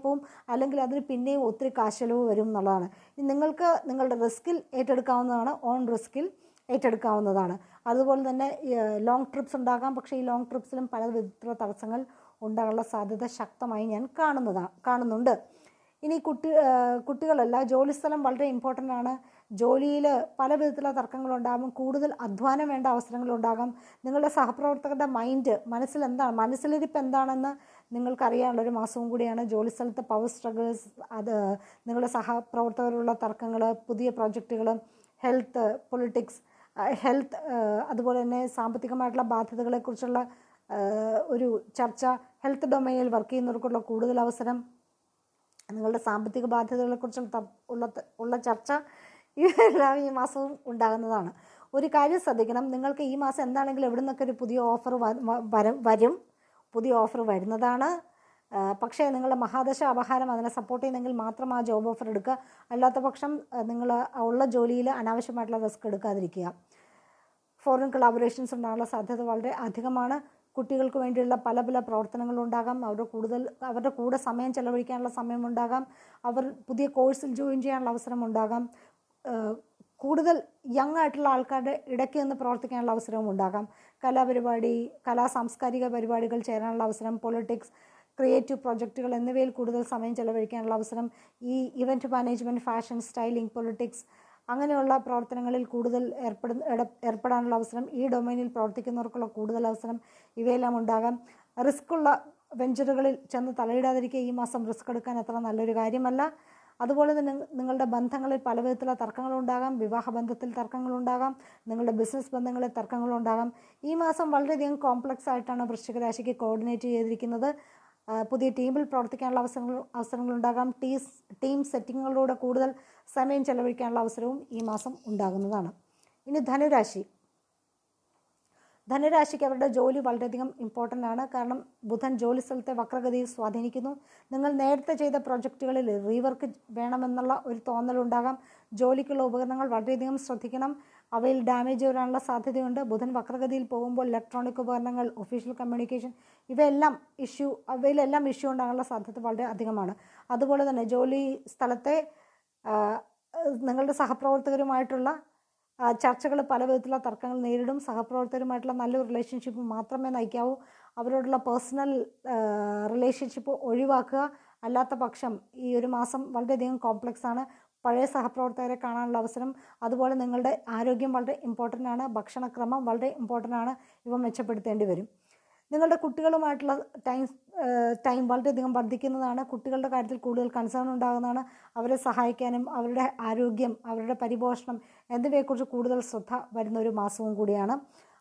അല്ലെങ്കിൽ അതിന് പിന്നെയും ഒത്തിരി കാശലവ് വരും എന്നുള്ളതാണ് നിങ്ങൾക്ക് നിങ്ങളുടെ റിസ്കിൽ ഏറ്റെടുക്കാവുന്നതാണ് ഓൺ റിസ്കിൽ ഏറ്റെടുക്കാവുന്നതാണ് അതുപോലെ തന്നെ ലോങ് ട്രിപ്സ് ഉണ്ടാകാം പക്ഷേ ഈ ലോങ് ട്രിപ്സിലും പല വിധത്തിലുള്ള തടസ്സങ്ങൾ ഉണ്ടാകാനുള്ള സാധ്യത ശക്തമായി ഞാൻ കാണുന്നതാണ് കാണുന്നുണ്ട് ഇനി കുട്ടി കുട്ടികളല്ല ജോലിസ്ഥലം വളരെ ഇമ്പോർട്ടൻ്റ് ആണ് ജോലിയിൽ പല വിധത്തിലുള്ള തർക്കങ്ങളുണ്ടാകും കൂടുതൽ അധ്വാനം വേണ്ട അവസരങ്ങളുണ്ടാകും നിങ്ങളുടെ സഹപ്രവർത്തകരുടെ മൈൻഡ് മനസ്സിൽ എന്താണ് മനസ്സിലിരിപ്പ് എന്താണെന്ന് നിങ്ങൾക്കറിയാനുള്ള ഒരു മാസവും കൂടിയാണ് ജോലി പവർ സ്ട്രഗിൾസ് അത് നിങ്ങളുടെ സഹപ്രവർത്തകരുള്ള തർക്കങ്ങൾ പുതിയ പ്രോജക്റ്റുകൾ ഹെൽത്ത് പൊളിറ്റിക്സ് ഹെൽത്ത് അതുപോലെ തന്നെ സാമ്പത്തികമായിട്ടുള്ള ബാധ്യതകളെക്കുറിച്ചുള്ള ഒരു ചർച്ച ഹെൽത്ത് ഡൊമൈനിൽ വർക്ക് ചെയ്യുന്നവർക്കുള്ള കൂടുതൽ അവസരം നിങ്ങളുടെ സാമ്പത്തിക ബാധ്യതകളെക്കുറിച്ചുള്ള ഉള്ള ഉള്ള ചർച്ച ഇവയെല്ലാം ഈ മാസവും ഉണ്ടാകുന്നതാണ് ഒരു കാര്യം ശ്രദ്ധിക്കണം നിങ്ങൾക്ക് ഈ മാസം എന്താണെങ്കിലും എവിടെ നിന്നൊക്കെ ഒരു പുതിയ ഓഫർ വരും പുതിയ ഓഫർ വരുന്നതാണ് പക്ഷേ നിങ്ങളുടെ മഹാദശ അപഹാരം അതിനെ സപ്പോർട്ട് ചെയ്യുന്നെങ്കിൽ മാത്രം ആ ജോബ് ഓഫർ എടുക്കുക അല്ലാത്ത പക്ഷം നിങ്ങൾ ഉള്ള ജോലിയിൽ അനാവശ്യമായിട്ടുള്ള റിസ്ക് എടുക്കാതിരിക്കുക ഫോറിൻ കൊളാബറേഷൻസ് ഉണ്ടാകാനുള്ള സാധ്യത വളരെ അധികമാണ് കുട്ടികൾക്ക് വേണ്ടിയുള്ള പല പല പ്രവർത്തനങ്ങളും ഉണ്ടാകാം അവരുടെ കൂടുതൽ അവരുടെ കൂടെ സമയം ചെലവഴിക്കാനുള്ള സമയമുണ്ടാകാം അവർ പുതിയ കോഴ്സിൽ ജോയിൻ ചെയ്യാനുള്ള അവസരം ഉണ്ടാകാം കൂടുതൽ യങ് ആയിട്ടുള്ള ആൾക്കാരുടെ ഇടയ്ക്ക് നിന്ന് പ്രവർത്തിക്കാനുള്ള അവസരവും ഉണ്ടാകാം കലാപരിപാടി കലാ സാംസ്കാരിക പരിപാടികൾ ചേരാനുള്ള അവസരം പൊളിറ്റിക്സ് ക്രിയേറ്റീവ് പ്രൊജക്റ്റുകൾ എന്നിവയിൽ കൂടുതൽ സമയം ചെലവഴിക്കാനുള്ള അവസരം ഈ event management fashion styling politics അങ്ങനെയുള്ള പ്രവർത്തനങ്ങളിൽ കൂടുതൽ ഏർപ്പെടുന്ന ഏർപ്പെടാനുള്ള അവസരം ഈ ഡൊമൈനിൽ പ്രവർത്തിക്കുന്നവർക്കുള്ള കൂടുതൽ അവസരം ഇവയെല്ലാം ഉണ്ടാകാം റിസ്ക്കുള്ള വെഞ്ചറുകളിൽ ചെന്ന് തലയിടാതിരിക്കുക ഈ മാസം റിസ്ക് എടുക്കാൻ അത്ര നല്ലൊരു കാര്യമല്ല അതുപോലെ തന്നെ നിങ്ങളുടെ ബന്ധങ്ങളിൽ പല വിധത്തിലുള്ള തർക്കങ്ങളുണ്ടാകാം വിവാഹ ബന്ധത്തിൽ തർക്കങ്ങളുണ്ടാകാം നിങ്ങളുടെ ബിസിനസ് ബന്ധങ്ങളിൽ തർക്കങ്ങളുണ്ടാകാം ഈ മാസം വളരെയധികം കോംപ്ലക്സ് ആയിട്ടാണ് വൃശ്ചികരാശിക്ക് കോർഡിനേറ്റ് ചെയ്തിരിക്കുന്നത് പുതിയ ടീമിൽ പ്രവർത്തിക്കാനുള്ള അവസരങ്ങൾ അവസരങ്ങളുണ്ടാകാം ടീസ് ടീം സെറ്റിങ്ങുകളിലൂടെ കൂടുതൽ സമയം ചെലവഴിക്കാനുള്ള അവസരവും ഈ മാസം ഉണ്ടാകുന്നതാണ് ഇനി ധനുരാശി ധനരാശിക്ക് അവരുടെ ജോലി വളരെയധികം ഇമ്പോർട്ടൻ്റ് ആണ് കാരണം ബുധൻ ജോലി സ്ഥലത്തെ വക്രഗതി സ്വാധീനിക്കുന്നു നിങ്ങൾ നേരത്തെ ചെയ്ത പ്രൊജക്റ്റുകളിൽ റീവർക്ക് വേണമെന്നുള്ള ഒരു തോന്നലുണ്ടാകാം ജോലിക്കുള്ള ഉപകരണങ്ങൾ വളരെയധികം ശ്രദ്ധിക്കണം അവയിൽ ഡാമേജ് വരാനുള്ള സാധ്യതയുണ്ട് ബുധൻ വക്രഗതിയിൽ പോകുമ്പോൾ ഇലക്ട്രോണിക് ഉപകരണങ്ങൾ ഒഫീഷ്യൽ കമ്മ്യൂണിക്കേഷൻ ഇവയെല്ലാം ഇഷ്യൂ അവയിലെല്ലാം ഇഷ്യൂ ഉണ്ടാകാനുള്ള സാധ്യത വളരെ അധികമാണ് അതുപോലെ തന്നെ ജോലി സ്ഥലത്തെ നിങ്ങളുടെ സഹപ്രവർത്തകരുമായിട്ടുള്ള ചർച്ചകൾ പല വിധത്തിലുള്ള തർക്കങ്ങൾ നേരിടും സഹപ്രവർത്തകരുമായിട്ടുള്ള നല്ലൊരു റിലേഷൻഷിപ്പ് മാത്രമേ നയിക്കാവൂ അവരോടുള്ള പേഴ്സണൽ റിലേഷൻഷിപ്പ് ഒഴിവാക്കുക അല്ലാത്ത പക്ഷം ഈ ഒരു മാസം വളരെയധികം കോംപ്ലക്സ് ആണ് പഴയ സഹപ്രവർത്തകരെ കാണാനുള്ള അവസരം അതുപോലെ നിങ്ങളുടെ ആരോഗ്യം വളരെ ഇമ്പോർട്ടൻ്റ് ആണ് ഭക്ഷണക്രമം വളരെ ഇമ്പോർട്ടൻ്റ് ആണ് ഇവ മെച്ചപ്പെടുത്തേണ്ടി വരും നിങ്ങളുടെ കുട്ടികളുമായിട്ടുള്ള ടൈം ടൈം വളരെയധികം വർദ്ധിക്കുന്നതാണ് കുട്ടികളുടെ കാര്യത്തിൽ കൂടുതൽ കൺസേൺ ഉണ്ടാകുന്നതാണ് അവരെ സഹായിക്കാനും അവരുടെ ആരോഗ്യം അവരുടെ പരിപോഷണം എന്നിവയെക്കുറിച്ച് കൂടുതൽ ശ്രദ്ധ വരുന്ന ഒരു മാസവും കൂടിയാണ്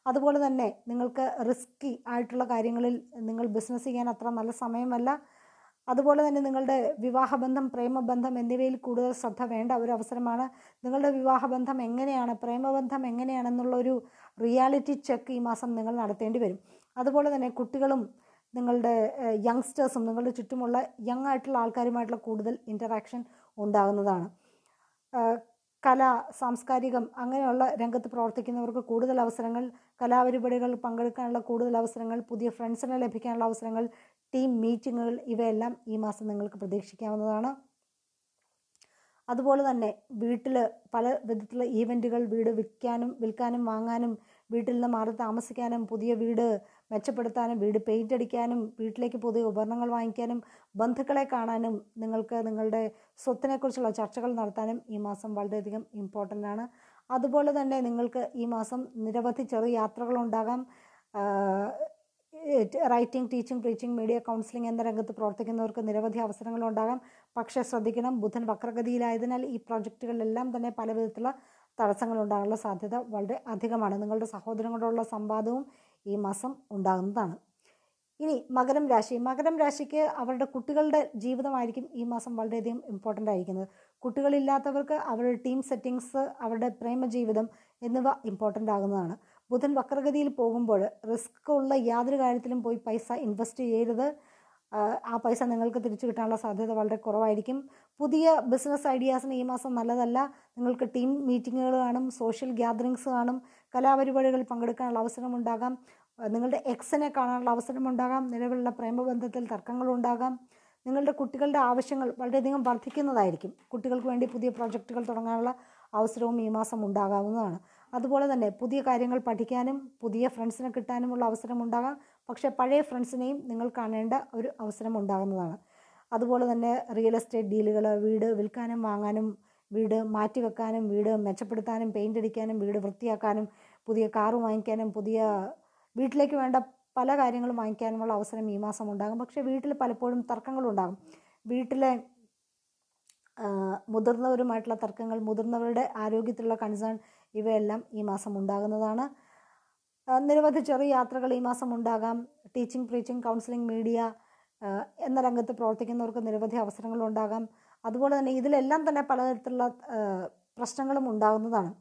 അതുപോലെ തന്നെ നിങ്ങൾക്ക് റിസ്കി ആയിട്ടുള്ള കാര്യങ്ങളിൽ നിങ്ങൾ ബിസിനസ് ചെയ്യാൻ അത്ര നല്ല സമയമല്ല അതുപോലെ തന്നെ നിങ്ങളുടെ വിവാഹബന്ധം പ്രേമബന്ധം എന്നിവയിൽ കൂടുതൽ ശ്രദ്ധ വേണ്ട ഒരു അവസരമാണ് നിങ്ങളുടെ വിവാഹബന്ധം എങ്ങനെയാണ് പ്രേമബന്ധം എങ്ങനെയാണെന്നുള്ള ഒരു റിയാലിറ്റി ചെക്ക് ഈ മാസം നിങ്ങൾ നടത്തേണ്ടി വരും അതുപോലെ തന്നെ കുട്ടികളും നിങ്ങളുടെ യങ്സ്റ്റേഴ്സും നിങ്ങളുടെ ചുറ്റുമുള്ള യങ് ആയിട്ടുള്ള ആൾക്കാരുമായിട്ടുള്ള കൂടുതൽ ഇൻറ്ററാക്ഷൻ ഉണ്ടാകുന്നതാണ് കല സാംസ്കാരികം അങ്ങനെയുള്ള രംഗത്ത് പ്രവർത്തിക്കുന്നവർക്ക് കൂടുതൽ അവസരങ്ങൾ കലാപരിപാടികൾ പങ്കെടുക്കാനുള്ള കൂടുതൽ അവസരങ്ങൾ പുതിയ ഫ്രണ്ട്സിനെ ലഭിക്കാനുള്ള അവസരങ്ങൾ ടീം മീറ്റിങ്ങുകൾ ഇവയെല്ലാം ഈ മാസം നിങ്ങൾക്ക് പ്രതീക്ഷിക്കാവുന്നതാണ് അതുപോലെ തന്നെ വീട്ടിൽ പല വിധത്തിലുള്ള ഈവൻറ്റുകൾ വീട് വിൽക്കാനും വിൽക്കാനും വാങ്ങാനും വീട്ടിൽ നിന്ന് മാറി താമസിക്കാനും പുതിയ വീട് മെച്ചപ്പെടുത്താനും വീട് പെയിൻ്റ് അടിക്കാനും വീട്ടിലേക്ക് പുതിയ ഉപകരണങ്ങൾ വാങ്ങിക്കാനും ബന്ധുക്കളെ കാണാനും നിങ്ങൾക്ക് നിങ്ങളുടെ സ്വത്തിനെക്കുറിച്ചുള്ള ചർച്ചകൾ നടത്താനും ഈ മാസം വളരെയധികം ഇമ്പോർട്ടൻ്റ് ആണ് അതുപോലെ തന്നെ നിങ്ങൾക്ക് ഈ മാസം നിരവധി ചെറു യാത്രകളുണ്ടാകാം writing teaching preaching media counselling എന്ന രംഗത്ത് പ്രവർത്തിക്കുന്നവർക്ക് നിരവധി അവസരങ്ങളുണ്ടാകാം പക്ഷേ ശ്രദ്ധിക്കണം ബുധൻ വക്രഗതിയിലായതിനാൽ ഈ പ്രോജക്റ്റുകളിലെല്ലാം തന്നെ പല വിധത്തിലുള്ള ഉണ്ടാകാനുള്ള സാധ്യത വളരെ അധികമാണ് നിങ്ങളുടെ സഹോദരങ്ങളോടുള്ള സംവാദവും ഈ മാസം ഉണ്ടാകുന്നതാണ് ഇനി മകരം രാശി മകരം രാശിക്ക് അവരുടെ കുട്ടികളുടെ ജീവിതമായിരിക്കും ഈ മാസം വളരെയധികം ഇമ്പോർട്ടൻ്റ് ആയിരിക്കുന്നത് കുട്ടികളില്ലാത്തവർക്ക് അവരുടെ ടീം സെറ്റിങ്സ് അവരുടെ പ്രേമജീവിതം എന്നിവ ഇമ്പോർട്ടൻ്റ് ആകുന്നതാണ് ബുധൻ വക്രഗതിയിൽ പോകുമ്പോൾ റിസ്ക് ഉള്ള യാതൊരു കാര്യത്തിലും പോയി പൈസ ഇൻവെസ്റ്റ് ചെയ്യരുത് ആ പൈസ നിങ്ങൾക്ക് തിരിച്ചു കിട്ടാനുള്ള സാധ്യത വളരെ കുറവായിരിക്കും പുതിയ ബിസിനസ് ഐഡിയാസിന് ഈ മാസം നല്ലതല്ല നിങ്ങൾക്ക് ടീം മീറ്റിങ്ങുകൾ കാണും സോഷ്യൽ ഗ്യാതറിങ്സ് കാണും കലാപരിപാടികളിൽ പങ്കെടുക്കാനുള്ള അവസരമുണ്ടാകാം നിങ്ങളുടെ എക്സിനെ കാണാനുള്ള അവസരമുണ്ടാകാം നിലവിലുള്ള പ്രേമബന്ധത്തിൽ തർക്കങ്ങളുണ്ടാകാം നിങ്ങളുടെ കുട്ടികളുടെ ആവശ്യങ്ങൾ വളരെയധികം വർദ്ധിക്കുന്നതായിരിക്കും കുട്ടികൾക്ക് വേണ്ടി പുതിയ പ്രോജക്റ്റുകൾ തുടങ്ങാനുള്ള അവസരവും ഈ മാസം ഉണ്ടാകാവുന്നതാണ് അതുപോലെ തന്നെ പുതിയ കാര്യങ്ങൾ പഠിക്കാനും പുതിയ ഫ്രണ്ട്സിനെ കിട്ടാനുമുള്ള അവസരം ഉണ്ടാകാം പക്ഷേ പഴയ ഫ്രണ്ട്സിനെയും നിങ്ങൾ കാണേണ്ട ഒരു അവസരം ഉണ്ടാകുന്നതാണ് അതുപോലെ തന്നെ റിയൽ എസ്റ്റേറ്റ് ഡീലുകൾ വീട് വിൽക്കാനും വാങ്ങാനും വീട് മാറ്റി വെക്കാനും വീട് മെച്ചപ്പെടുത്താനും പെയിൻ്റ് അടിക്കാനും വീട് വൃത്തിയാക്കാനും പുതിയ കാറ് വാങ്ങിക്കാനും പുതിയ വീട്ടിലേക്ക് വേണ്ട പല കാര്യങ്ങളും വാങ്ങിക്കാനുമുള്ള അവസരം ഈ മാസം ഉണ്ടാകും പക്ഷേ വീട്ടിൽ പലപ്പോഴും തർക്കങ്ങളുണ്ടാകും വീട്ടിലെ മുതിർന്നവരുമായിട്ടുള്ള തർക്കങ്ങൾ മുതിർന്നവരുടെ ആരോഗ്യത്തിലുള്ള കൺസേൺ ഇവയെല്ലാം ഈ മാസം ഉണ്ടാകുന്നതാണ് നിരവധി ചെറിയ യാത്രകൾ ഈ മാസം ഉണ്ടാകാം ടീച്ചിങ് പ്രീച്ചിങ് കൗൺസിലിംഗ് മീഡിയ എന്ന രംഗത്ത് പ്രവർത്തിക്കുന്നവർക്ക് നിരവധി അവസരങ്ങൾ ഉണ്ടാകാം അതുപോലെ തന്നെ ഇതിലെല്ലാം തന്നെ പലതരത്തിലുള്ള പ്രശ്നങ്ങളും ഉണ്ടാകുന്നതാണ്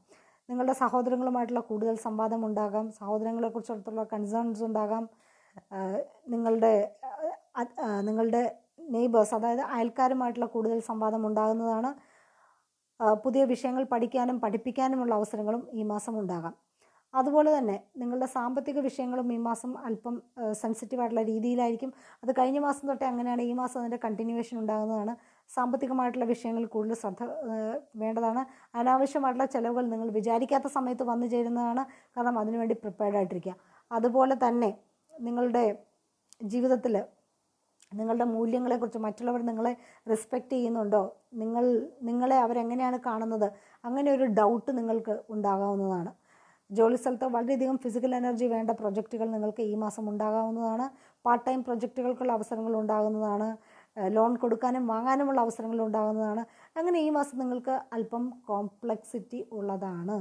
നിങ്ങളുടെ സഹോദരങ്ങളുമായിട്ടുള്ള കൂടുതൽ സംവാദം ഉണ്ടാകാം സഹോദരങ്ങളെക്കുറിച്ചുള്ള കൺസേൺസ് ഉണ്ടാകാം നിങ്ങളുടെ നിങ്ങളുടെ നെയ്ബേഴ്സ് അതായത് അയൽക്കാരുമായിട്ടുള്ള കൂടുതൽ സംവാദം ഉണ്ടാകുന്നതാണ് പുതിയ വിഷയങ്ങൾ പഠിക്കാനും പഠിപ്പിക്കാനുമുള്ള അവസരങ്ങളും ഈ മാസം ഉണ്ടാകാം അതുപോലെ തന്നെ നിങ്ങളുടെ സാമ്പത്തിക വിഷയങ്ങളും ഈ മാസം അല്പം ആയിട്ടുള്ള രീതിയിലായിരിക്കും അത് കഴിഞ്ഞ മാസം തൊട്ടേ അങ്ങനെയാണ് ഈ മാസം അതിൻ്റെ കണ്ടിന്യൂവേഷൻ ഉണ്ടാകുന്നതാണ് സാമ്പത്തികമായിട്ടുള്ള വിഷയങ്ങളിൽ കൂടുതൽ ശ്രദ്ധ വേണ്ടതാണ് അനാവശ്യമായിട്ടുള്ള ചിലവുകൾ നിങ്ങൾ വിചാരിക്കാത്ത സമയത്ത് വന്നു ചേരുന്നതാണ് കാരണം അതിനുവേണ്ടി പ്രിപ്പയർഡ് ആയിട്ടിരിക്കുക അതുപോലെ തന്നെ നിങ്ങളുടെ ജീവിതത്തിൽ നിങ്ങളുടെ മൂല്യങ്ങളെക്കുറിച്ച് മറ്റുള്ളവർ നിങ്ങളെ റെസ്പെക്റ്റ് ചെയ്യുന്നുണ്ടോ നിങ്ങൾ നിങ്ങളെ അവരെങ്ങനെയാണ് കാണുന്നത് അങ്ങനെ ഒരു ഡൗട്ട് നിങ്ങൾക്ക് ഉണ്ടാകാവുന്നതാണ് ജോലിസ്ഥലത്ത് വളരെയധികം ഫിസിക്കൽ എനർജി വേണ്ട പ്രൊജക്റ്റുകൾ നിങ്ങൾക്ക് ഈ മാസം ഉണ്ടാകാവുന്നതാണ് പാർട്ട് ടൈം പ്രൊജക്റ്റുകൾക്കുള്ള അവസരങ്ങൾ ഉണ്ടാകുന്നതാണ് ലോൺ കൊടുക്കാനും വാങ്ങാനുമുള്ള അവസരങ്ങൾ ഉണ്ടാകുന്നതാണ് അങ്ങനെ ഈ മാസം നിങ്ങൾക്ക് അല്പം കോംപ്ലക്സിറ്റി ഉള്ളതാണ്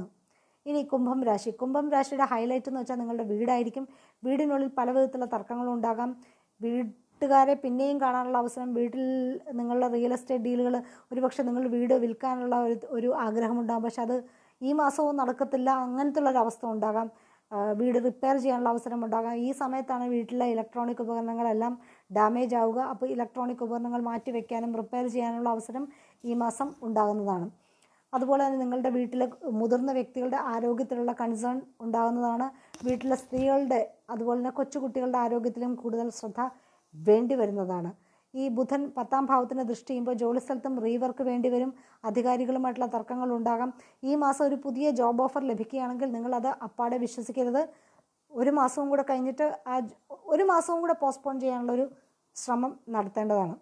ഇനി കുംഭം രാശി കുംഭം രാശിയുടെ ഹൈലൈറ്റ് എന്ന് വെച്ചാൽ നിങ്ങളുടെ വീടായിരിക്കും വീടിനുള്ളിൽ പല വിധത്തിലുള്ള ഉണ്ടാകാം വീട്ടുകാരെ പിന്നെയും കാണാനുള്ള അവസരം വീട്ടിൽ നിങ്ങളുടെ റിയൽ എസ്റ്റേറ്റ് ഡീലുകൾ ഒരുപക്ഷെ നിങ്ങൾ വീട് വിൽക്കാനുള്ള ഒരു ഒരു ആഗ്രഹമുണ്ടാകും പക്ഷെ അത് ഈ മാസവും നടക്കത്തില്ല അവസ്ഥ ഉണ്ടാകാം വീട് റിപ്പയർ ചെയ്യാനുള്ള അവസരം ഉണ്ടാകാം ഈ സമയത്താണ് വീട്ടിലെ ഇലക്ട്രോണിക് ഉപകരണങ്ങളെല്ലാം ഡാമേജ് ആവുക അപ്പോൾ ഇലക്ട്രോണിക് ഉപകരണങ്ങൾ മാറ്റി വയ്ക്കാനും റിപ്പയർ ചെയ്യാനുള്ള അവസരം ഈ മാസം ഉണ്ടാകുന്നതാണ് അതുപോലെ തന്നെ നിങ്ങളുടെ വീട്ടിലെ മുതിർന്ന വ്യക്തികളുടെ ആരോഗ്യത്തിലുള്ള കൺസേൺ ഉണ്ടാകുന്നതാണ് വീട്ടിലെ സ്ത്രീകളുടെ അതുപോലെ തന്നെ കൊച്ചുകുട്ടികളുടെ ആരോഗ്യത്തിലും കൂടുതൽ ശ്രദ്ധ വേണ്ടി വരുന്നതാണ് ഈ ബുധൻ പത്താം ഭാവത്തിന് ദൃഷ്ടി ചെയ്യുമ്പോൾ ജോലിസ്ഥലത്തും റീവർക്ക് വേണ്ടി വരും അധികാരികളുമായിട്ടുള്ള തർക്കങ്ങൾ ഉണ്ടാകാം ഈ മാസം ഒരു പുതിയ ജോബ് ഓഫർ ലഭിക്കുകയാണെങ്കിൽ നിങ്ങളത് അപ്പാടെ വിശ്വസിക്കരുത് ഒരു മാസവും കൂടെ കഴിഞ്ഞിട്ട് ആ ഒരു മാസവും കൂടെ പോസ്റ്റ്പോൺ ഒരു ശ്രമം നടത്തേണ്ടതാണ്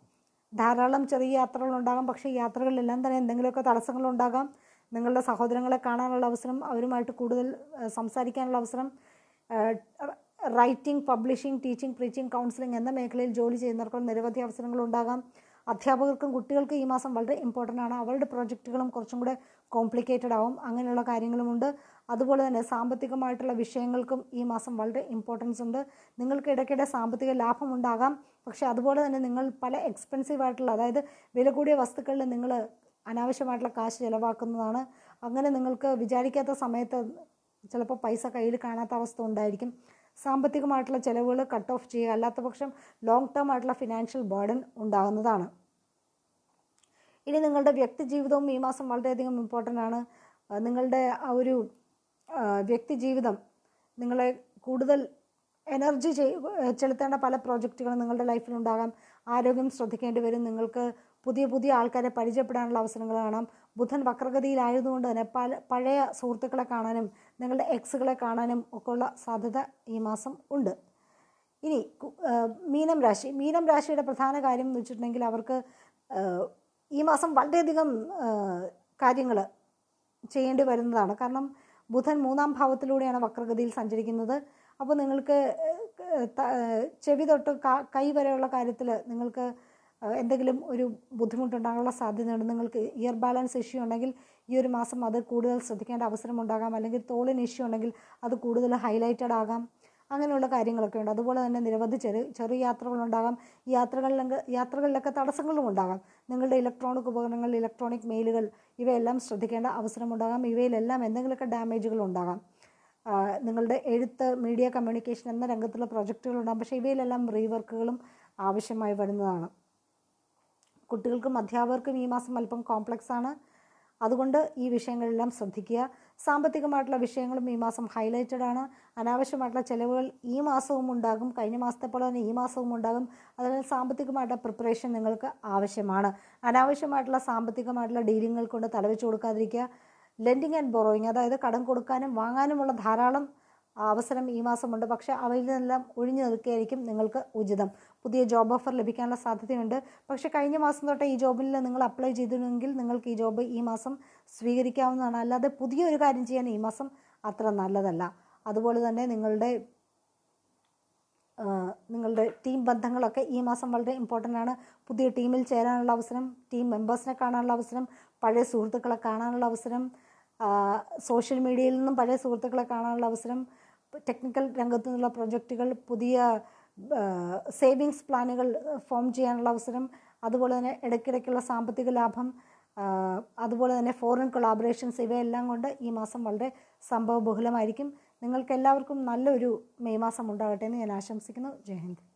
ധാരാളം ചെറിയ യാത്രകൾ ഉണ്ടാകാം പക്ഷേ യാത്രകളിലെല്ലാം തന്നെ എന്തെങ്കിലുമൊക്കെ ഉണ്ടാകാം നിങ്ങളുടെ സഹോദരങ്ങളെ കാണാനുള്ള അവസരം അവരുമായിട്ട് കൂടുതൽ സംസാരിക്കാനുള്ള അവസരം writing publishing teaching preaching counselling എന്ന മേഖലയിൽ ജോലി ചെയ്യുന്നവർക്ക് നിരവധി അവസരങ്ങൾ ഉണ്ടാകാം അധ്യാപകർക്കും കുട്ടികൾക്കും ഈ മാസം വളരെ ഇമ്പോർട്ടൻ്റ് ആണ് അവരുടെ പ്രൊജക്റ്റുകളും കുറച്ചും കൂടെ കോംപ്ലിക്കേറ്റഡ് ആവും അങ്ങനെയുള്ള കാര്യങ്ങളുമുണ്ട് അതുപോലെ തന്നെ സാമ്പത്തികമായിട്ടുള്ള വിഷയങ്ങൾക്കും ഈ മാസം വളരെ ഇമ്പോർട്ടൻസ് ഉണ്ട് നിങ്ങൾക്ക് ഇടയ്ക്കിടെ സാമ്പത്തിക ലാഭം ഉണ്ടാകാം പക്ഷേ അതുപോലെ തന്നെ നിങ്ങൾ പല എക്സ്പെൻസീവ് ആയിട്ടുള്ള അതായത് വില കൂടിയ വസ്തുക്കളിൽ നിങ്ങൾ അനാവശ്യമായിട്ടുള്ള കാശ് ചിലവാക്കുന്നതാണ് അങ്ങനെ നിങ്ങൾക്ക് വിചാരിക്കാത്ത സമയത്ത് ചിലപ്പോൾ പൈസ കയ്യിൽ കാണാത്ത അവസ്ഥ ഉണ്ടായിരിക്കും സാമ്പത്തികമായിട്ടുള്ള ചിലവുകൾ കട്ട് ഓഫ് ചെയ്യുക അല്ലാത്ത പക്ഷം ലോങ് ടേം ആയിട്ടുള്ള ഫിനാൻഷ്യൽ ബേർഡൻ ഉണ്ടാകുന്നതാണ് ഇനി നിങ്ങളുടെ വ്യക്തി ജീവിതവും ഈ മാസം വളരെയധികം ഇമ്പോർട്ടൻ്റ് ആണ് നിങ്ങളുടെ ആ ഒരു വ്യക്തി ജീവിതം നിങ്ങളെ കൂടുതൽ എനർജി ചെലുത്തേണ്ട പല പ്രോജക്റ്റുകളും നിങ്ങളുടെ ലൈഫിലുണ്ടാകാം ആരോഗ്യം ശ്രദ്ധിക്കേണ്ടി വരും നിങ്ങൾക്ക് പുതിയ പുതിയ ആൾക്കാരെ പരിചയപ്പെടാനുള്ള അവസരങ്ങൾ കാണാം ബുധൻ വക്രഗതിയിലായതുകൊണ്ട് തന്നെ പല പഴയ സുഹൃത്തുക്കളെ കാണാനും നിങ്ങളുടെ എക്സുകളെ കാണാനും ഒക്കെയുള്ള സാധ്യത ഈ മാസം ഉണ്ട് ഇനി മീനം രാശി മീനം രാശിയുടെ പ്രധാന കാര്യം എന്ന് വെച്ചിട്ടുണ്ടെങ്കിൽ അവർക്ക് ഈ മാസം വളരെയധികം കാര്യങ്ങൾ ചെയ്യേണ്ടി വരുന്നതാണ് കാരണം ബുധൻ മൂന്നാം ഭാവത്തിലൂടെയാണ് വക്രഗതിയിൽ സഞ്ചരിക്കുന്നത് അപ്പോൾ നിങ്ങൾക്ക് ചെവി തൊട്ട് കൈ വരെയുള്ള കാര്യത്തിൽ നിങ്ങൾക്ക് എന്തെങ്കിലും ഒരു ബുദ്ധിമുട്ടുണ്ടാകാനുള്ള സാധ്യതയുണ്ട് നിങ്ങൾക്ക് ഇയർ ബാലൻസ് ഇഷ്യൂ ഉണ്ടെങ്കിൽ ഈ ഒരു മാസം അത് കൂടുതൽ ശ്രദ്ധിക്കേണ്ട അവസരം ഉണ്ടാകാം അല്ലെങ്കിൽ തോളിന് ഇഷ്യൂ ഉണ്ടെങ്കിൽ അത് കൂടുതൽ ഹൈലൈറ്റഡ് ആകാം അങ്ങനെയുള്ള കാര്യങ്ങളൊക്കെ ഉണ്ട് അതുപോലെ തന്നെ നിരവധി ചെറിയ ചെറിയ യാത്രകളുണ്ടാകാം യാത്രകളിലൊക്കെ യാത്രകളിലൊക്കെ തടസ്സങ്ങളും ഉണ്ടാകാം നിങ്ങളുടെ ഇലക്ട്രോണിക് ഉപകരണങ്ങൾ ഇലക്ട്രോണിക് മെയിലുകൾ ഇവയെല്ലാം ശ്രദ്ധിക്കേണ്ട അവസരമുണ്ടാകാം ഇവയിലെല്ലാം എന്തെങ്കിലുമൊക്കെ ഡാമേജുകൾ ഉണ്ടാകാം നിങ്ങളുടെ എഴുത്ത് മീഡിയ കമ്മ്യൂണിക്കേഷൻ എന്ന രംഗത്തുള്ള പ്രൊജക്റ്റുകൾ ഉണ്ടാകും പക്ഷേ ഇവയിലെല്ലാം റീവർക്കുകളും ആവശ്യമായി വരുന്നതാണ് കുട്ടികൾക്കും അധ്യാപകർക്കും ഈ മാസം അല്പം കോംപ്ലക്സ് ആണ് അതുകൊണ്ട് ഈ വിഷയങ്ങളെല്ലാം ശ്രദ്ധിക്കുക സാമ്പത്തികമായിട്ടുള്ള വിഷയങ്ങളും ഈ മാസം ഹൈലൈറ്റഡ് ആണ് അനാവശ്യമായിട്ടുള്ള ചിലവുകൾ ഈ മാസവും ഉണ്ടാകും കഴിഞ്ഞ മാസത്തെ പോലെ തന്നെ ഈ മാസവും ഉണ്ടാകും അതിനാൽ സാമ്പത്തികമായിട്ടുള്ള പ്രിപ്പറേഷൻ നിങ്ങൾക്ക് ആവശ്യമാണ് അനാവശ്യമായിട്ടുള്ള സാമ്പത്തികമായിട്ടുള്ള ഡീലിങ്ങൾ കൊണ്ട് തലവെച്ച് കൊടുക്കാതിരിക്കുക ലെൻഡിങ് ആൻഡ് ബോറോയിങ് അതായത് കടം കൊടുക്കാനും വാങ്ങാനുമുള്ള ധാരാളം അവസരം ഈ മാസമുണ്ട് പക്ഷേ അവയിൽ നിന്നെല്ലാം ഒഴിഞ്ഞു നിൽക്കുകയായിരിക്കും നിങ്ങൾക്ക് ഉചിതം പുതിയ ജോബ് ഓഫർ ലഭിക്കാനുള്ള സാധ്യതയുണ്ട് പക്ഷേ കഴിഞ്ഞ മാസം തൊട്ട് ഈ ജോബിൽ നിങ്ങൾ അപ്ലൈ ചെയ്തിരുന്നെങ്കിൽ നിങ്ങൾക്ക് ഈ ജോബ് ഈ മാസം സ്വീകരിക്കാവുന്നതാണ് അല്ലാതെ പുതിയൊരു കാര്യം ചെയ്യാൻ ഈ മാസം അത്ര നല്ലതല്ല അതുപോലെ തന്നെ നിങ്ങളുടെ നിങ്ങളുടെ ടീം ബന്ധങ്ങളൊക്കെ ഈ മാസം വളരെ ഇമ്പോർട്ടൻ്റ് ആണ് പുതിയ ടീമിൽ ചേരാനുള്ള അവസരം ടീം മെമ്പേഴ്സിനെ കാണാനുള്ള അവസരം പഴയ സുഹൃത്തുക്കളെ കാണാനുള്ള അവസരം സോഷ്യൽ മീഡിയയിൽ നിന്നും പഴയ സുഹൃത്തുക്കളെ കാണാനുള്ള അവസരം ടെക്നിക്കൽ രംഗത്തു നിന്നുള്ള പ്രൊജക്റ്റുകൾ പുതിയ സേവിങ്സ് പ്ലാനുകൾ ഫോം ചെയ്യാനുള്ള അവസരം അതുപോലെ തന്നെ ഇടയ്ക്കിടയ്ക്കുള്ള സാമ്പത്തിക ലാഭം അതുപോലെ തന്നെ ഫോറിൻ കൊളാബറേഷൻസ് ഇവയെല്ലാം കൊണ്ട് ഈ മാസം വളരെ സംഭവബഹുലമായിരിക്കും നിങ്ങൾക്ക് എല്ലാവർക്കും നല്ലൊരു മെയ് മാസം ഉണ്ടാകട്ടെ എന്ന് ഞാൻ ആശംസിക്കുന്നു ജയ് ഹിന്ദ്